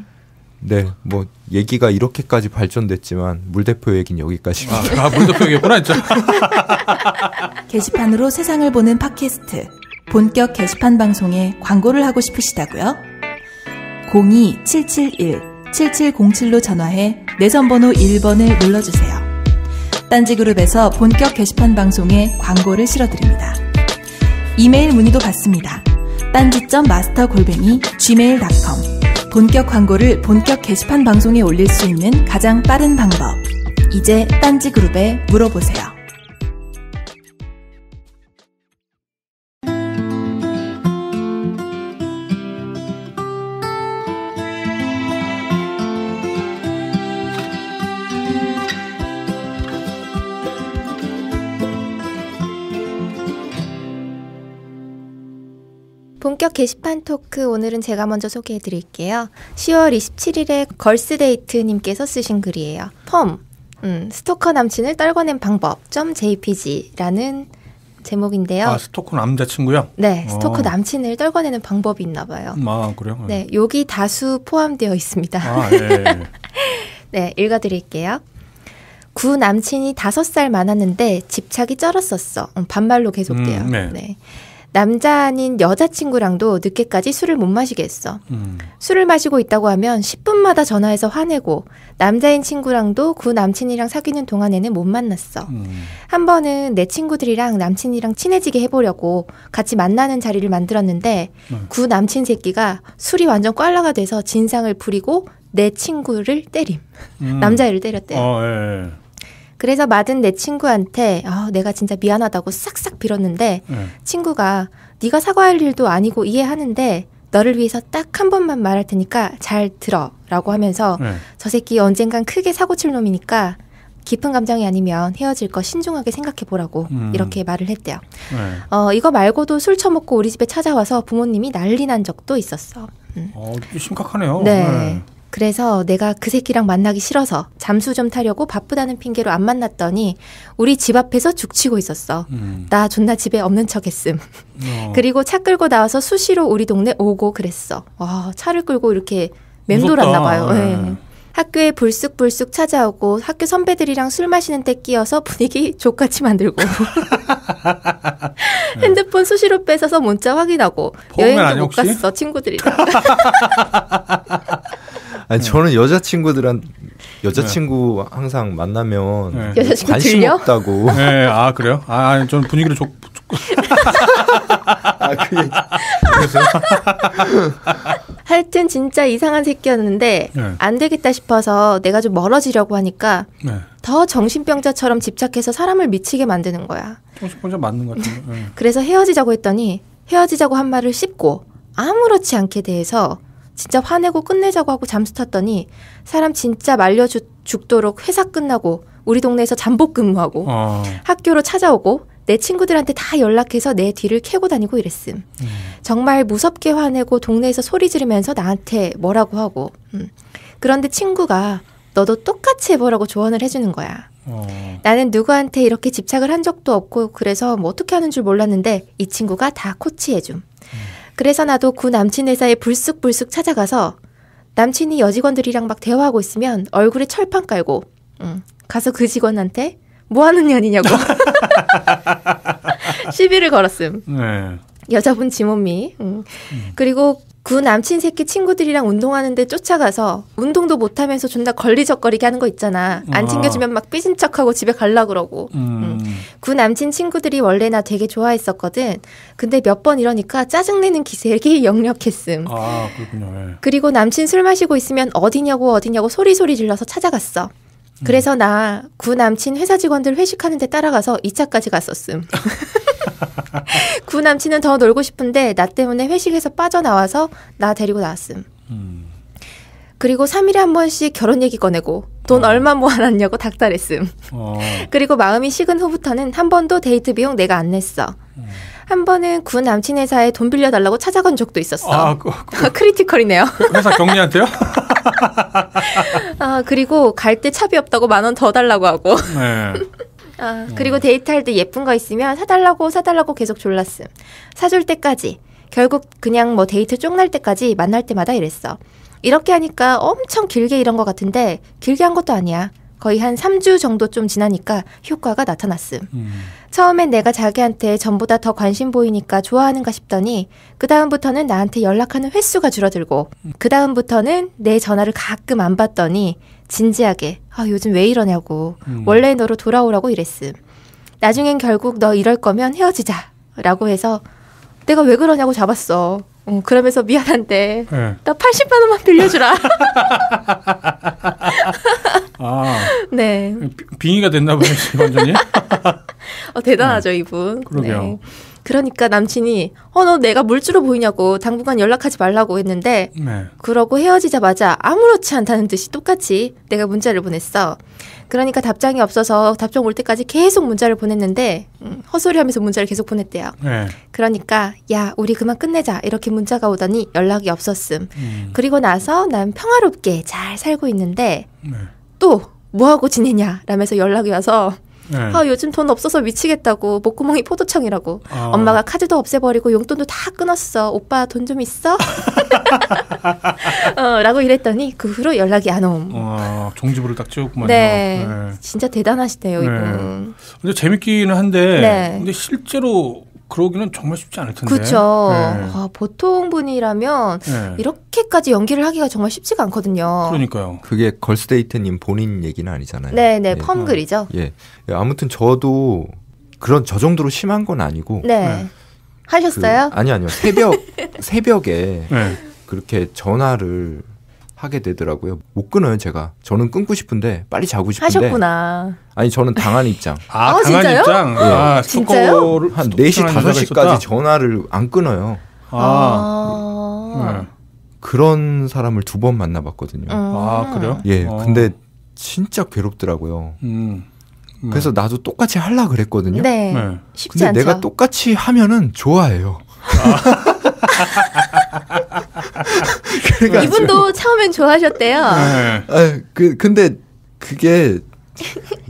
네, 뭐 얘기가 이렇게까지 발전됐지만 물 대표 얘기는 여기까지. 아, 아 물대표 얘기구나 진 게시판으로 세상을 보는 팟캐스트 본격 게시판 방송에 광고를 하고 싶으시다고요? 02771-7707로 전화해 내선번호 1번을 눌러주세요. 딴지그룹에서 본격 게시판 방송에 광고를 실어드립니다. 이메일 문의도 받습니다. 딴지점 마스터 골뱅이 gmail.com 본격 광고를 본격 게시판 방송에 올릴 수 있는 가장 빠른 방법. 이제 딴지 그룹에 물어보세요. 본격 게시판 토크 오늘은 제가 먼저 소개해 드릴게요. 10월 27일에 걸스데이트님께서 쓰신 글이에요. 펌, 음, 스토커 남친을 떨궈낸 방법, .jpg라는 제목인데요. 아, 스토커 남자친구요? 네, 어. 스토커 어. 남친을 떨궈내는 방법이 있나 봐요. 아, 그래요? 네, 여기 다수 포함되어 있습니다. 아, 예. 예. 네, 읽어 드릴게요. 구 남친이 다섯 살 많았는데 집착이 쩔었었어. 음, 반말로 계속돼요. 음, 네. 네. 남자 아닌 여자친구랑도 늦게까지 술을 못 마시게 했어. 음. 술을 마시고 있다고 하면 10분마다 전화해서 화내고 남자인 친구랑도 그 남친이랑 사귀는 동안에는 못 만났어. 음. 한 번은 내 친구들이랑 남친이랑 친해지게 해보려고 같이 만나는 자리를 만들었는데 음. 그 남친 새끼가 술이 완전 꽐라가 돼서 진상을 부리고 내 친구를 때림. 음. 남자애를 때렸대. 어, 예, 예. 그래서 맞은 내 친구한테 아, 내가 진짜 미안하다고 싹싹 빌었는데 네. 친구가 네가 사과할 일도 아니고 이해하는데 너를 위해서 딱 한 번만 말할 테니까 잘 들어라고 하면서 네. 저 새끼 언젠간 크게 사고 칠 놈이니까 깊은 감정이 아니면 헤어질 거 신중하게 생각해 보라고 음. 이렇게 말을 했대요. 네. 어, 이거 말고도 술 처먹고 우리 집에 찾아와서 부모님이 난리 난 적도 있었어. 음. 어, 심각하네요. 네. 네. 그래서 내가 그 새끼랑 만나기 싫어서 잠수 좀 타려고 바쁘다는 핑계로 안 만났더니 우리 집 앞에서 죽치고 있었어. 음. 나 존나 집에 없는 척 했음. 어. 그리고 차 끌고 나와서 수시로 우리 동네 오고 그랬어. 와, 차를 끌고 이렇게 맴돌았나 봐요. 네. 네. 학교에 불쑥불쑥 찾아오고 학교 선배들이랑 술 마시는 때 끼어서 분위기 족같이 만들고 네. 핸드폰 수시로 뺏어서 문자 확인하고 여행도 아니, 못 갔어 친구들이랑 아니 네. 저는 여자친구들한 여자친구 네. 항상 만나면 네. 여자친구 관심 들려? 없다고. 네, 아 그래요? 아 저는 분위기를 조, 조... 아, 그게... 하여튼 진짜 이상한 새끼였는데 네. 안 되겠다 싶어서 내가 좀 멀어지려고 하니까 네. 더 정신병자처럼 집착해서 사람을 미치게 만드는 거야. 정신병자 맞는 것 같아요. 네. 그래서 헤어지자고 했더니 헤어지자고 한 말을 씹고 아무렇지 않게 대해서 진짜 화내고 끝내자고 하고 잠수 탔더니 사람 진짜 말려 주, 죽도록 회사 끝나고 우리 동네에서 잠복 근무하고 어. 학교로 찾아오고 내 친구들한테 다 연락해서 내 뒤를 캐고 다니고 이랬음. 음. 정말 무섭게 화내고 동네에서 소리 지르면서 나한테 뭐라고 하고. 음. 그런데 친구가 너도 똑같이 해보라고 조언을 해주는 거야. 어. 나는 누구한테 이렇게 집착을 한 적도 없고 그래서 뭐 어떻게 하는 줄 몰랐는데 이 친구가 다 코치해줌. 음. 그래서 나도 구 남친 회사에 불쑥불쑥 찾아가서 남친이 여직원들이랑 막 대화하고 있으면 얼굴에 철판 깔고 응. 음, 가서 그 직원한테 뭐 하는 년이냐고 시비를 걸었음. 네. 여자분 지몸미. 응. 음. 그리고 그 남친 새끼 친구들이랑 운동하는데 쫓아가서 운동도 못하면서 존나 걸리적거리게 하는 거 있잖아. 안 아. 챙겨주면 막 삐진 척하고 집에 갈라 그러고. 음. 음. 그 남친 친구들이 원래 나 되게 좋아했었거든. 근데 몇 번 이러니까 짜증내는 기색이 역력했음. 아, 그렇군요. 네. 그리고 남친 술 마시고 있으면 어디냐고 어디냐고 소리소리 질러서 찾아갔어. 그래서 나 구 남친 회사 직원들 회식하는 데 따라가서 2차까지 갔었음. 구 남친은 더 놀고 싶은데 나 때문에 회식에서 빠져나와서 나 데리고 나왔음. 음. 그리고 3일에 한 번씩 결혼 얘기 꺼내고 돈 어. 얼마 모아놨냐고 닥달했음. 어. 그리고 마음이 식은 후부터는 한 번도 데이트 비용 내가 안 냈어. 음. 한 번은 군 남친 회사에 돈 빌려달라고 찾아간 적도 있었어. 아, 아 그, 그, 크리티컬이네요. 회사 경리한테요? 아, 그리고 갈 때 차비 없다고 만 원 더 달라고 하고. 네. 아, 그리고 음. 데이트할 때 예쁜 거 있으면 사달라고 사달라고 계속 졸랐음. 사줄 때까지. 결국 그냥 뭐 데이트 쪽날 때까지 만날 때마다 이랬어. 이렇게 하니까 엄청 길게 이런 것 같은데 길게 한 것도 아니야. 거의 한 3주 정도 좀 지나니까 효과가 나타났음. 음. 처음엔 내가 자기한테 전보다 더 관심 보이니까 좋아하는가 싶더니 그다음부터는 나한테 연락하는 횟수가 줄어들고 그다음부터는 내 전화를 가끔 안 받더니 진지하게 아 요즘 왜 이러냐고 음. 원래 너로 돌아오라고 이랬음. 나중엔 결국 너 이럴 거면 헤어지자 라고 해서 내가 왜 그러냐고 잡았어. 음, 그러면서 미안한데 네. 나 80만 원만 빌려주라. 아, 네. 빙의가 됐나 보네, 완전히. 어, 대단하죠, 음. 네. 이분. 그러게요. 네. 그러니까 남친이 어너 내가 물주로 보이냐고 당분간 연락하지 말라고 했는데 네. 그러고 헤어지자마자 아무렇지 않다는 듯이 똑같이 내가 문자를 보냈어. 그러니까 답장이 없어서 답장 올 때까지 계속 문자를 보냈는데 허소리하면서 음, 문자를 계속 보냈대요. 네. 그러니까 야 우리 그만 끝내자 이렇게 문자가 오더니 연락이 없었음. 음. 그리고 나서 난 평화롭게 잘 살고 있는데. 네. 또 뭐하고 지내냐 라면서 연락이 와서 네. 아 요즘 돈 없어서 미치겠다고 목구멍이 포도청이라고 어. 엄마가 카드도 없애버리고 용돈도 다 끊었어 오빠 돈 좀 있어 어, 라고 이랬더니 그 후로 연락이 안 옴. 와 종지부를 딱찍웠구만요 네, 네. 진짜 대단하시대요 네. 이분. 근데 재밌기는 한데 네. 근데 실제로 그러기는 정말 쉽지 않을 텐데. 그렇죠. 네. 아, 보통 분이라면 네. 이렇게까지 연기를 하기가 정말 쉽지가 않거든요. 그러니까요. 그게 걸스데이트님 본인 얘기는 아니잖아요. 네, 네, 예. 펌글이죠. 예. 예. 아무튼 저도 그런 저 정도로 심한 건 아니고. 네. 네. 하셨어요? 그, 아니 아니요. 새벽 새벽에 네. 그렇게 전화를 하게 되더라고요. 못 끊어요, 제가. 저는 끊고 싶은데 빨리 자고 싶은데. 하셨구나. 아니, 저는 당한 입장. 아, 아 당한 진짜요? 입장. 예. 아, 진짜요? 한 4시 5시까지 전화를 안 끊어요. 아. 아. 네. 그런 사람을 두 번 만나 봤거든요. 음. 아, 그래요? 예. 아. 근데 진짜 괴롭더라고요. 음. 네. 그래서 나도 똑같이 할라 그랬거든요. 네. 네. 쉽지 근데 않죠. 내가 똑같이 하면은 좋아해요. 아. 그러니까 이분도 처음엔 좋아하셨대요. 네. 아, 그 근데 그게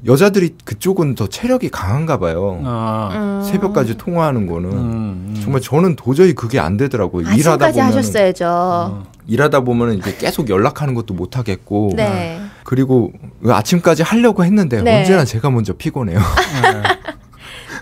여자들이 그쪽은 더 체력이 강한가 봐요. 아. 음. 새벽까지 통화하는 거는 음, 음. 정말 저는 도저히 그게 안 되더라고요. 아, 일하다 보면 하셨어야죠. 음. 일하다 보면 이제 계속 연락하는 것도 못 하겠고 네. 그리고 그 아침까지 하려고 했는데 네. 언제나 제가 먼저 피곤해요. 네.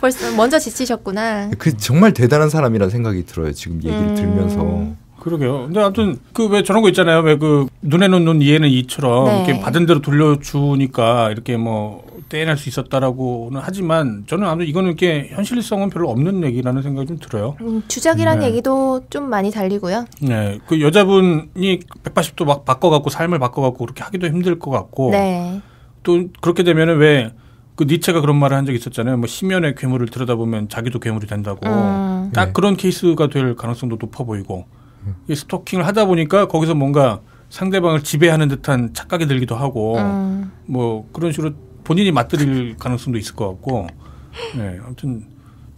벌써 먼저 지치셨구나. 그 정말 대단한 사람이라는 생각이 들어요. 지금 얘기를 음. 들면서. 그러게요. 근데 아무튼 그 왜 저런 거 있잖아요. 왜 그 눈에는 눈 이에는 이처럼 네. 이렇게 받은 대로 돌려주니까 이렇게 뭐 떼낼 수 있었다라고는 하지만 저는 아무튼 이거는 이렇게 현실성은 별로 없는 얘기라는 생각이 좀 들어요. 음, 주작이라는 네. 얘기도 좀 많이 달리고요. 네, 그 여자분이 180도 막 바꿔갖고 삶을 바꿔갖고 그렇게 하기도 힘들 것 같고 네. 또 그렇게 되면은 왜그 니체가 그런 말을 한 적이 있었잖아요. 뭐 심연의 괴물을 들여다보면 자기도 괴물이 된다고. 음. 딱 네. 그런 케이스가 될 가능성도 높아 보이고. 음. 이 스토킹을 하다 보니까 거기서 뭔가 상대방을 지배하는 듯한 착각이 들기도 하고 음. 뭐 그런 식으로 본인이 맞들일 가능성도 있을 것 같고. 네, 아무튼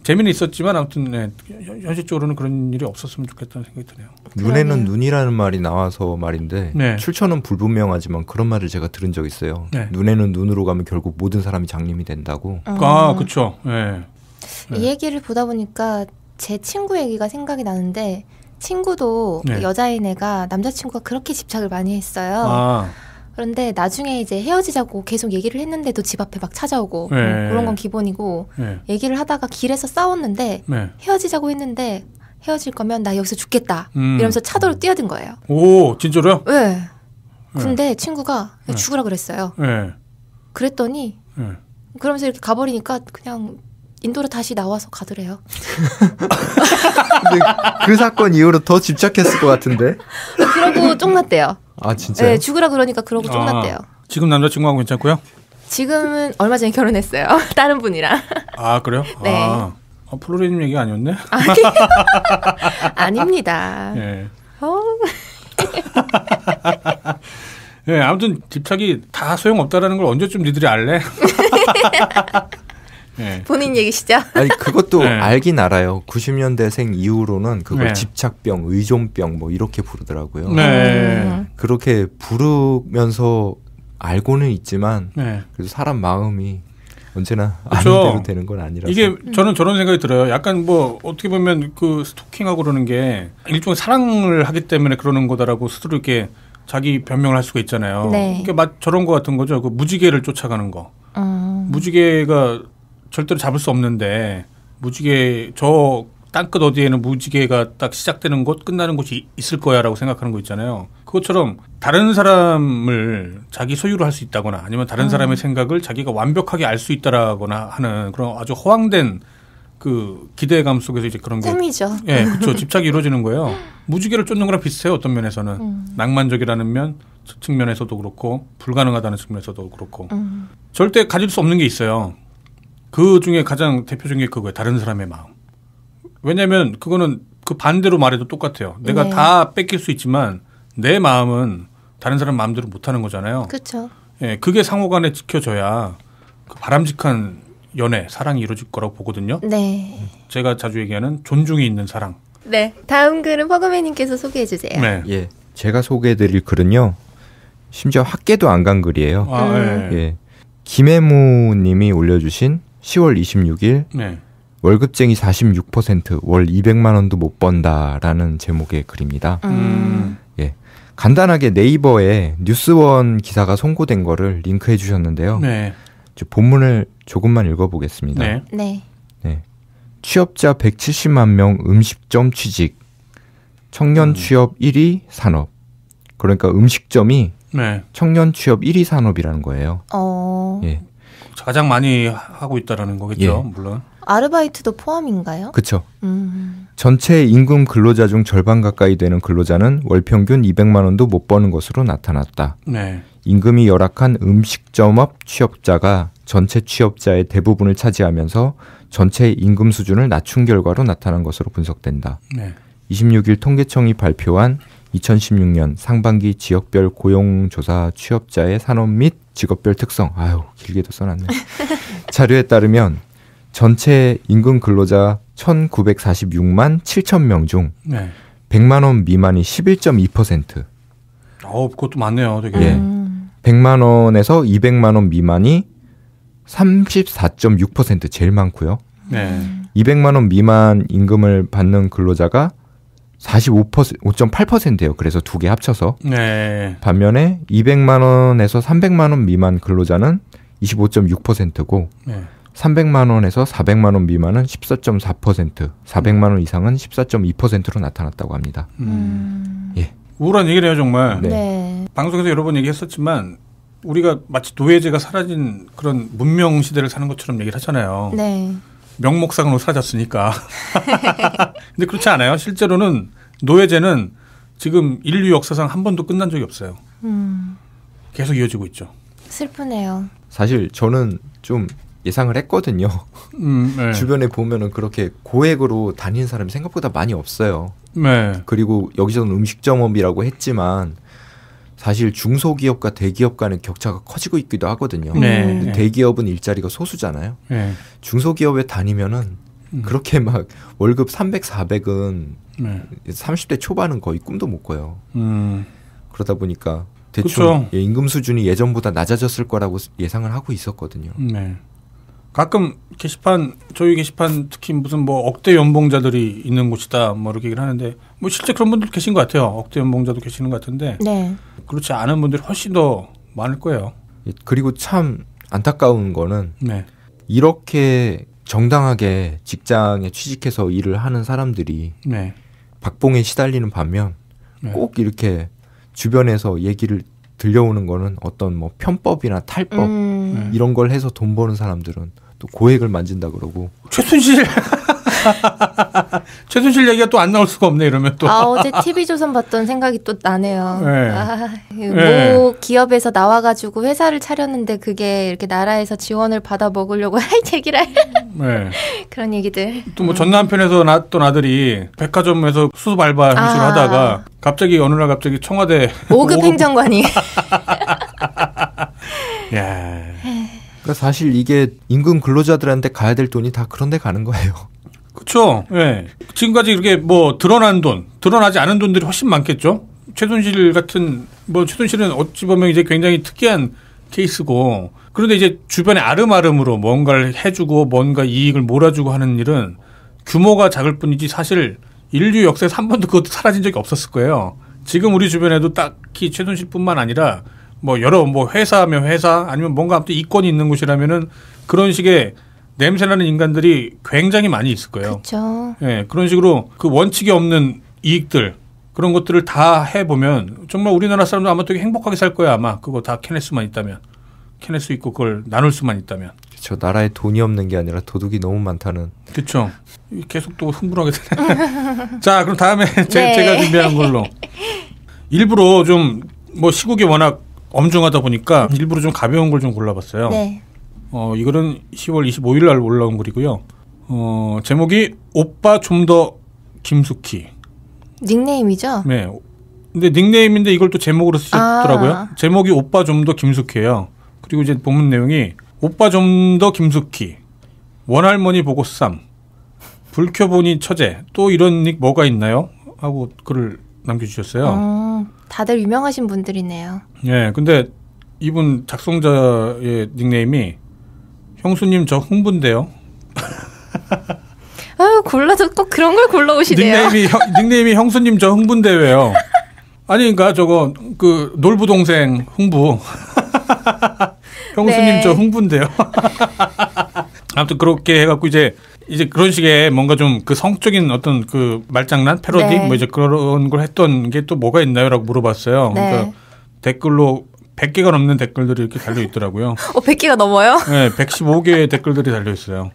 재미는 있었지만 아무튼 네, 현실적으로는 그런 일이 없었으면 좋겠다는 생각이 드네요. 눈에는 눈이라는 말이 나와서 말인데 네. 출처는 불분명하지만 그런 말을 제가 들은 적 있어요. 네. 눈에는 눈으로 가면 결국 모든 사람이 장님이 된다고. 아, 아 그렇죠. 네. 이 예. 얘기를 보다 보니까 제 친구 얘기가 생각이 나는데 친구도 네. 여자인 애가 남자친구가 그렇게 집착을 많이 했어요. 아. 그런데 나중에 이제 헤어지자고 계속 얘기를 했는데도 집 앞에 막 찾아오고 네. 음, 그런 건 기본이고 네. 얘기를 하다가 길에서 싸웠는데 네. 헤어지자고 했는데 헤어질 거면 나 여기서 죽겠다 음. 이러면서 차도로 뛰어든 거예요. 오 진짜로요? 네. 네. 근데 친구가 네. 죽으라 그랬어요. 네. 그랬더니 그러면서 이렇게 가버리니까 그냥 인도로 다시 나와서 가더래요. 근데 그 사건 이후로 더 집착했을 것 같은데. 그러고 쫑났대요. 아 진짜? 네, 죽으라 그러니까 그러고 쫑났대요. 아, 지금 남자친구하고 괜찮고요? 지금은 얼마 전에 결혼했어요. 다른 분이랑. 아 그래요? 네. 아, 아 플로리님 얘기 아니었네? 아닙니다. 예. 어? 예, 아무튼 집착이 다 소용없다라는 걸 언제쯤 니들이 알래? 네. 본인 얘기시죠? 아니 그것도 네. 알긴 알아요. 90년대생 이후로는 그걸 네. 집착병, 의존병 뭐 이렇게 부르더라고요. 네. 음. 그렇게 부르면서 알고는 있지만 네. 그래도 사람 마음이 언제나 그렇죠. 아는 대로 되는 건 아니라서 이게 저는 저런 생각이 들어요. 약간 뭐 어떻게 보면 그 스토킹하고 그러는 게 일종의 사랑을 하기 때문에 그러는 거다라고 스스로 이렇게 자기 변명을 할 수가 있잖아요. 네. 그게니 그러니까 저런 거 같은 거죠. 그 무지개를 쫓아가는 거. 음. 무지개가 절대로 잡을 수 없는데 무지개 저 땅끝 어디에는 무지개가 딱 시작되는 곳 끝나는 곳이 있을 거야라고 생각하는 거 있잖아요. 그것처럼 다른 사람을 자기 소유로 할 수 있다거나 아니면 다른 음. 사람의 생각을 자기가 완벽하게 알 수 있다라거나 하는 그런 아주 허황된 그 기대감 속에서 이제 그런 게 꿈이죠. 예, 그렇죠. 집착이 이루어지는 거예요. 무지개를 쫓는 거랑 비슷해요. 어떤 면에서는 음. 낭만적이라는 면 측면에서도 그렇고 불가능하다는 측면에서도 그렇고 음. 절대 가질 수 없는 게 있어요. 그 중에 가장 대표적인 게 그거예요. 다른 사람의 마음. 왜냐면 하 그거는 그 반대로 말해도 똑같아요. 내가 네. 다 뺏길 수 있지만 내 마음은 다른 사람 마음대로 못 하는 거잖아요. 그렇죠. 예, 그게 상호 간에 지켜져야 그 바람직한 연애, 사랑이 이루어질 거라고 보거든요. 네. 제가 자주 얘기하는 존중이 있는 사랑. 네. 다음 글은 퍼그맨님께서 소개해 주세요. 네. 예. 제가 소개해 드릴 글은요. 심지어 학계도 안 간 글이에요. 아, 음. 예. 예. 김혜무 님이 올려주신 10월 26일 네. 월급쟁이 46%월 200만 원도 못 번다라는 제목의 글입니다. 음. 예. 간단하게 네이버에 뉴스원 기사가 송고된 거를 링크해 주셨는데요. 네. 본문을 조금만 읽어보겠습니다. 네. 네. 네. 취업자 170만 명 음식점 취직. 청년 음. 취업 1위 산업. 그러니까 음식점이 네. 청년 취업 1위 산업이라는 거예요. 어... 예. 가장 많이 하고 있다라는 거겠죠, 예. 물론. 아르바이트도 포함인가요? 그렇죠. 음. 전체 임금 근로자 중 절반 가까이 되는 근로자는 월 평균 200만 원도 못 버는 것으로 나타났다. 네. 임금이 열악한 음식점업 취업자가 전체 취업자의 대부분을 차지하면서 전체 임금 수준을 낮춘 결과로 나타난 것으로 분석된다. 네. 26일 통계청이 발표한 2016년 상반기 지역별 고용조사 취업자의 산업 및 직업별 특성. 아유, 길게도 써놨네. 자료에 따르면 전체 임금 근로자 1946만 7천 명중 네. 100만 원 미만이 11.2%. 어, 그것도 많네요, 되게. 예. 음. 100만 원에서 200만 원 미만이 34.6% 제일 많고요. 네. 200만 원 미만 임금을 받는 근로자가 45% 5.8%예요. 그래서 두 개 합쳐서 네. 반면에 200만 원에서 300만 원 미만 근로자는 25.6%고 네. 300만 원에서 400만 원 미만은 14.4%, 400만 원 이상은 14.2%로 나타났다고 합니다. 음. 음. 예. 우울한 얘기를 해요 정말. 네. 네. 방송에서 여러 번 얘기했었지만 우리가 마치 노예제가 사라진 그런 문명 시대를 사는 것처럼 얘기를 하잖아요. 네. 명목상으로 사라졌으니까. 근데 그렇지 않아요. 실제로는 노예제는 지금 인류 역사상 한 번도 끝난 적이 없어요. 음. 계속 이어지고 있죠. 슬프네요. 사실 저는 좀 예상을 했거든요. 음, 네. 주변에 보면은 그렇게 고액으로 다니는 사람이 생각보다 많이 없어요. 네. 그리고 여기서는 음식점업이라고 했지만 사실 중소기업과 대기업 간의 격차가 커지고 있기도 하거든요. 네. 대기업은 일자리가 소수잖아요. 네. 중소기업에 다니면은 음. 그렇게 막 월급 300, 400은 네. 30대 초반은 거의 꿈도 못 꿔요. 음. 그러다 보니까 대충 그쵸. 예, 임금 수준이 예전보다 낮아졌을 거라고 예상을 하고 있었거든요. 네. 가끔 게시판 저희 게시판 특히 무슨 뭐 억대 연봉자들이 있는 곳이다 뭐 이렇게 얘기를 하는데 뭐 실제 그런 분들 계신 것 같아요. 억대 연봉자도 계시는 것 같은데 네. 그렇지 않은 분들이 훨씬 더 많을 거예요. 예, 그리고 참 안타까운 거는 네. 이렇게 정당하게 직장에 취직해서 일을 하는 사람들이 네. 박봉에 시달리는 반면 네. 꼭 이렇게 주변에서 얘기를 들려오는 거는 어떤 뭐 편법이나 탈법 음. 네. 이런 걸 해서 돈 버는 사람들은 또 고액을 만진다 그러고 최순실 최순실 얘기가 또 안 나올 수가 없네 이러면 또. 아 어제 TV조선 봤던 생각이 또 나네요. 네. 아, 그 모 네. 기업에서 나와가지고 회사를 차렸는데 그게 이렇게 나라에서 지원을 받아 먹으려고 할얘기이라 네. 그런 얘기들. 또 뭐 전남편에서 낳던 아들이 백화점에서 수습 알바 행을 아. 하다가 갑자기 어느 날 갑자기 청와대 5급, 행정관이. 야. 예. 그러니 사실 이게 임금 근로자들한테 가야 될 돈이 다 그런 데 가는 거예요. 그렇죠. 예. 지금까지 이렇게 뭐 드러난 돈, 드러나지 않은 돈들이 훨씬 많겠죠. 최순실 같은 뭐 최순실은 어찌 보면 이제 굉장히 특이한 케이스고 그런데 이제 주변에 아름아름으로 뭔가를 해주고 뭔가 이익을 몰아주고 하는 일은 규모가 작을 뿐이지 사실 인류 역사에서 한 번도 그것도 사라진 적이 없었을 거예요. 지금 우리 주변에도 딱히 최순실뿐만 아니라 뭐 여러 뭐 회사면 회사 아니면 뭔가 아무튼 이권이 있는 곳이라면은 그런 식의 냄새나는 인간들이 굉장히 많이 있을 거예요. 그렇죠. 예, 그런 식으로 그 원칙이 없는 이익들 그런 것들을 다 해보면 정말 우리나라 사람도 아마 되게 행복하게 살 거야 아마 그거 다 캐낼 수만 있다면 캐낼 수 있고 그걸 나눌 수만 있다면 그렇죠 나라에 돈이 없는 게 아니라 도둑이 너무 많다는 그렇죠 계속 또 흥분하게 되네 자 그럼 다음에 제, 네. 제가 준비한 걸로 일부러 좀 뭐 시국이 워낙 엄중하다 보니까 음. 일부러 좀 가벼운 걸 좀 골라봤어요 네. 어, 이거는 10월 25일 날 올라온 글이고요. 어, 제목이 오빠 좀 더 김숙희. 닉네임이죠? 네. 근데 닉네임인데 이걸 또 제목으로 쓰셨더라고요. 아. 제목이 오빠 좀 더 김숙희예요. 그리고 이제 본문 내용이 오빠 좀 더 김숙희. 원할머니 보고 쌈. 불 켜보니 처제. 또 이런 닉 뭐가 있나요? 하고 글을 남겨주셨어요. 어, 다들 유명하신 분들이네요. 네, 근데 이분 작성자의 닉네임이 형수님 저 흥분돼요. 아 골라도 꼭 그런 걸 골라오시네요. 닉네임이 형, 닉네임이 형수님 저 흥분돼요. 아니 니까 그러니까 저거 그 놀부 동생 흥부. 형수님 네. 저 흥분돼요. 아무튼 그렇게 해갖고 이제 이제 그런 식의 뭔가 좀 그 성적인 어떤 그 말장난 패러디 네. 뭐 이제 그런 걸 했던 게 또 뭐가 있나요라고 물어봤어요. 네. 그러니까 댓글로 100개가 넘는 댓글들이 이렇게 달려 있더라고요. 어, 100개가 넘어요? 네, 115개의 댓글들이 달려 있어요.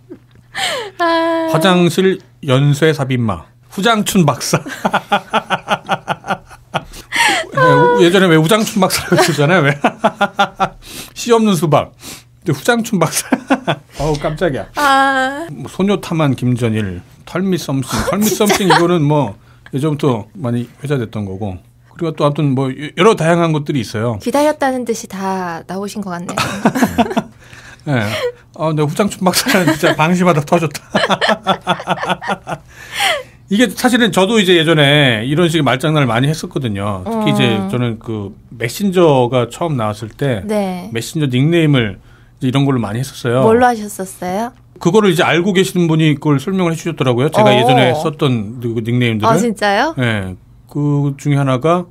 아... 화장실 연쇄 삽입마 후장춘 박사. 네, 예전에 왜 우장춘 박사라고 했잖아요. 왜? 없는 수박. 후장춘 박사. 어우, 깜짝이야. 아... 뭐, 소녀 탐한 김전일, 털미 썸씽. 털미 썸씽 이거는 뭐 예전부터 많이 회자됐던 거고. 그리고 또 아무튼 뭐 여러 다양한 것들이 있어요. 기다렸다는 듯이 다 나오신 것 같네요. 네. 아, 근데 후장춘 박사는 진짜 방심하다 터졌다. 이게 사실은 저도 이제 예전에 이런 식의 말장난을 많이 했었거든요. 특히 어. 이제 음. 저는 그 메신저가 처음 나왔을 때 네. 메신저 닉네임을 이런 제이 걸로 많이 했었어요. 뭘로 하셨었어요? 그거를 이제 알고 계시는 분이 그걸 설명을 해주셨더라고요. 제가 어. 예전에 썼던 그 닉네임들을. 아 진짜요? 네. 그 중에 하나가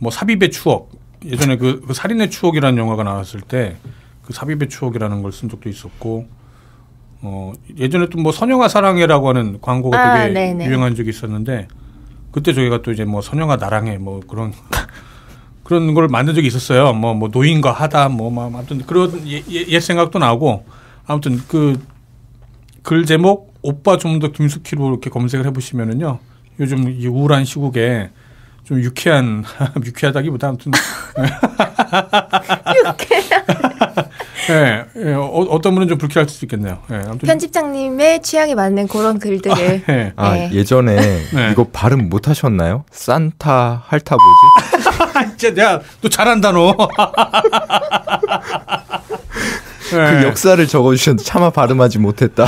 뭐 삽입의 추억. 예전에 그, 그 살인의 추억이라는 영화가 나왔을 때 그 삽입의 추억이라는 걸 쓴 적도 있었고 어 예전에 또 뭐 선영아 사랑해라고 하는 광고가 아, 되게 네 유행한 적이 있었는데 그때 저희가 또 이제 뭐 선영아 나랑해 뭐 그런 그런 걸 만든 적이 있었어요. 뭐, 뭐, 노인과 하다, 뭐, 막, 뭐 아무튼, 그런 예, 예, 옛 생각도 나고, 아무튼 그, 글 제목, 오빠 좀 더 김숙희로 이렇게 검색을 해보시면은요, 요즘 이 우울한 시국에 좀 유쾌한 유쾌하다기보다 아무튼 유쾌한 예, 예 어, 떤 분은 좀 불쾌할 수도 있겠네요. 예, 편집장님의 취향에 맞는 그런 글들을 아, 예. 아, 예. 전에 네. 이거 발음 못 하셨나요? 산타 할타 뭐지? 진짜 내너 잘한다 너. 그 네. 역사를 적어주셨는데 차마 발음하지 못했다.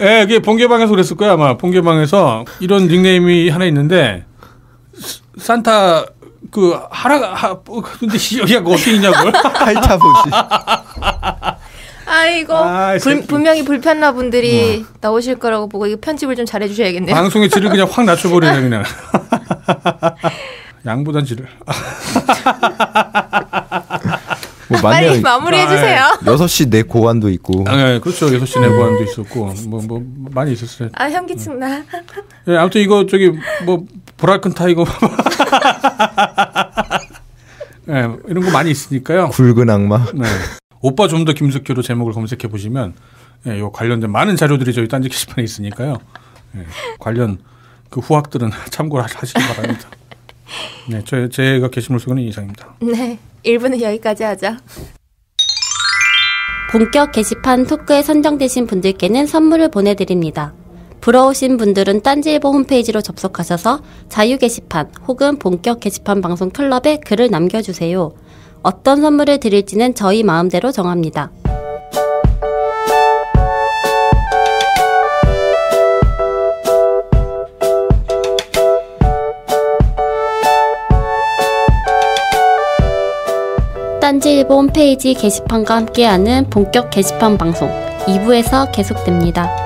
예, 이게 본계방에서 그랬을 거야 아마 본계방에서 이런 닉네임이 하나 있는데 산타 그 하라 하 어, 근데 여기가 어떻게 있냐고 할차 보시. 아이고 아, 아 불, 분명히 불편나 분들이 어. 나오실 거라고 보고 이 편집을 좀 잘해주셔야겠네요. 방송의 질을 그냥 확 낮춰버리네 그냥. 양보단 질을. 뭐 빨리 마무리해 주세요. 6시 아, 예. 내 고환도 있고. 아, 네, 그렇죠. 6시 내 고환도 있었고 뭐뭐 뭐 많이 있었어요. 아, 현기증 나. 네, 예, 아무튼 이거 저기 뭐 보라큰 타이거 네, 이런 거 많이 있으니까요. 굵은 악마. 네. 오빠 좀 더 김석규로 제목을 검색해 보시면 예, 요 관련된 많은 자료들이 저희 딴지 게시판에 있으니까요. 예, 관련 그 후학들은 참고를 하시기 바랍니다. 네, 저, 제가 게시물 속에 이상입니다. 네. 1부는 여기까지 하자. 본격 게시판 토크에 선정되신 분들께는 선물을 보내드립니다. 부러우신 분들은 딴지일보 홈페이지로 접속하셔서 자유 게시판 혹은 본격 게시판 방송 클럽에 글을 남겨주세요. 어떤 선물을 드릴지는 저희 마음대로 정합니다. 딴지 일본 홈페이지 게시판과 함께하는 본격 게시판 방송 2부에서 계속됩니다.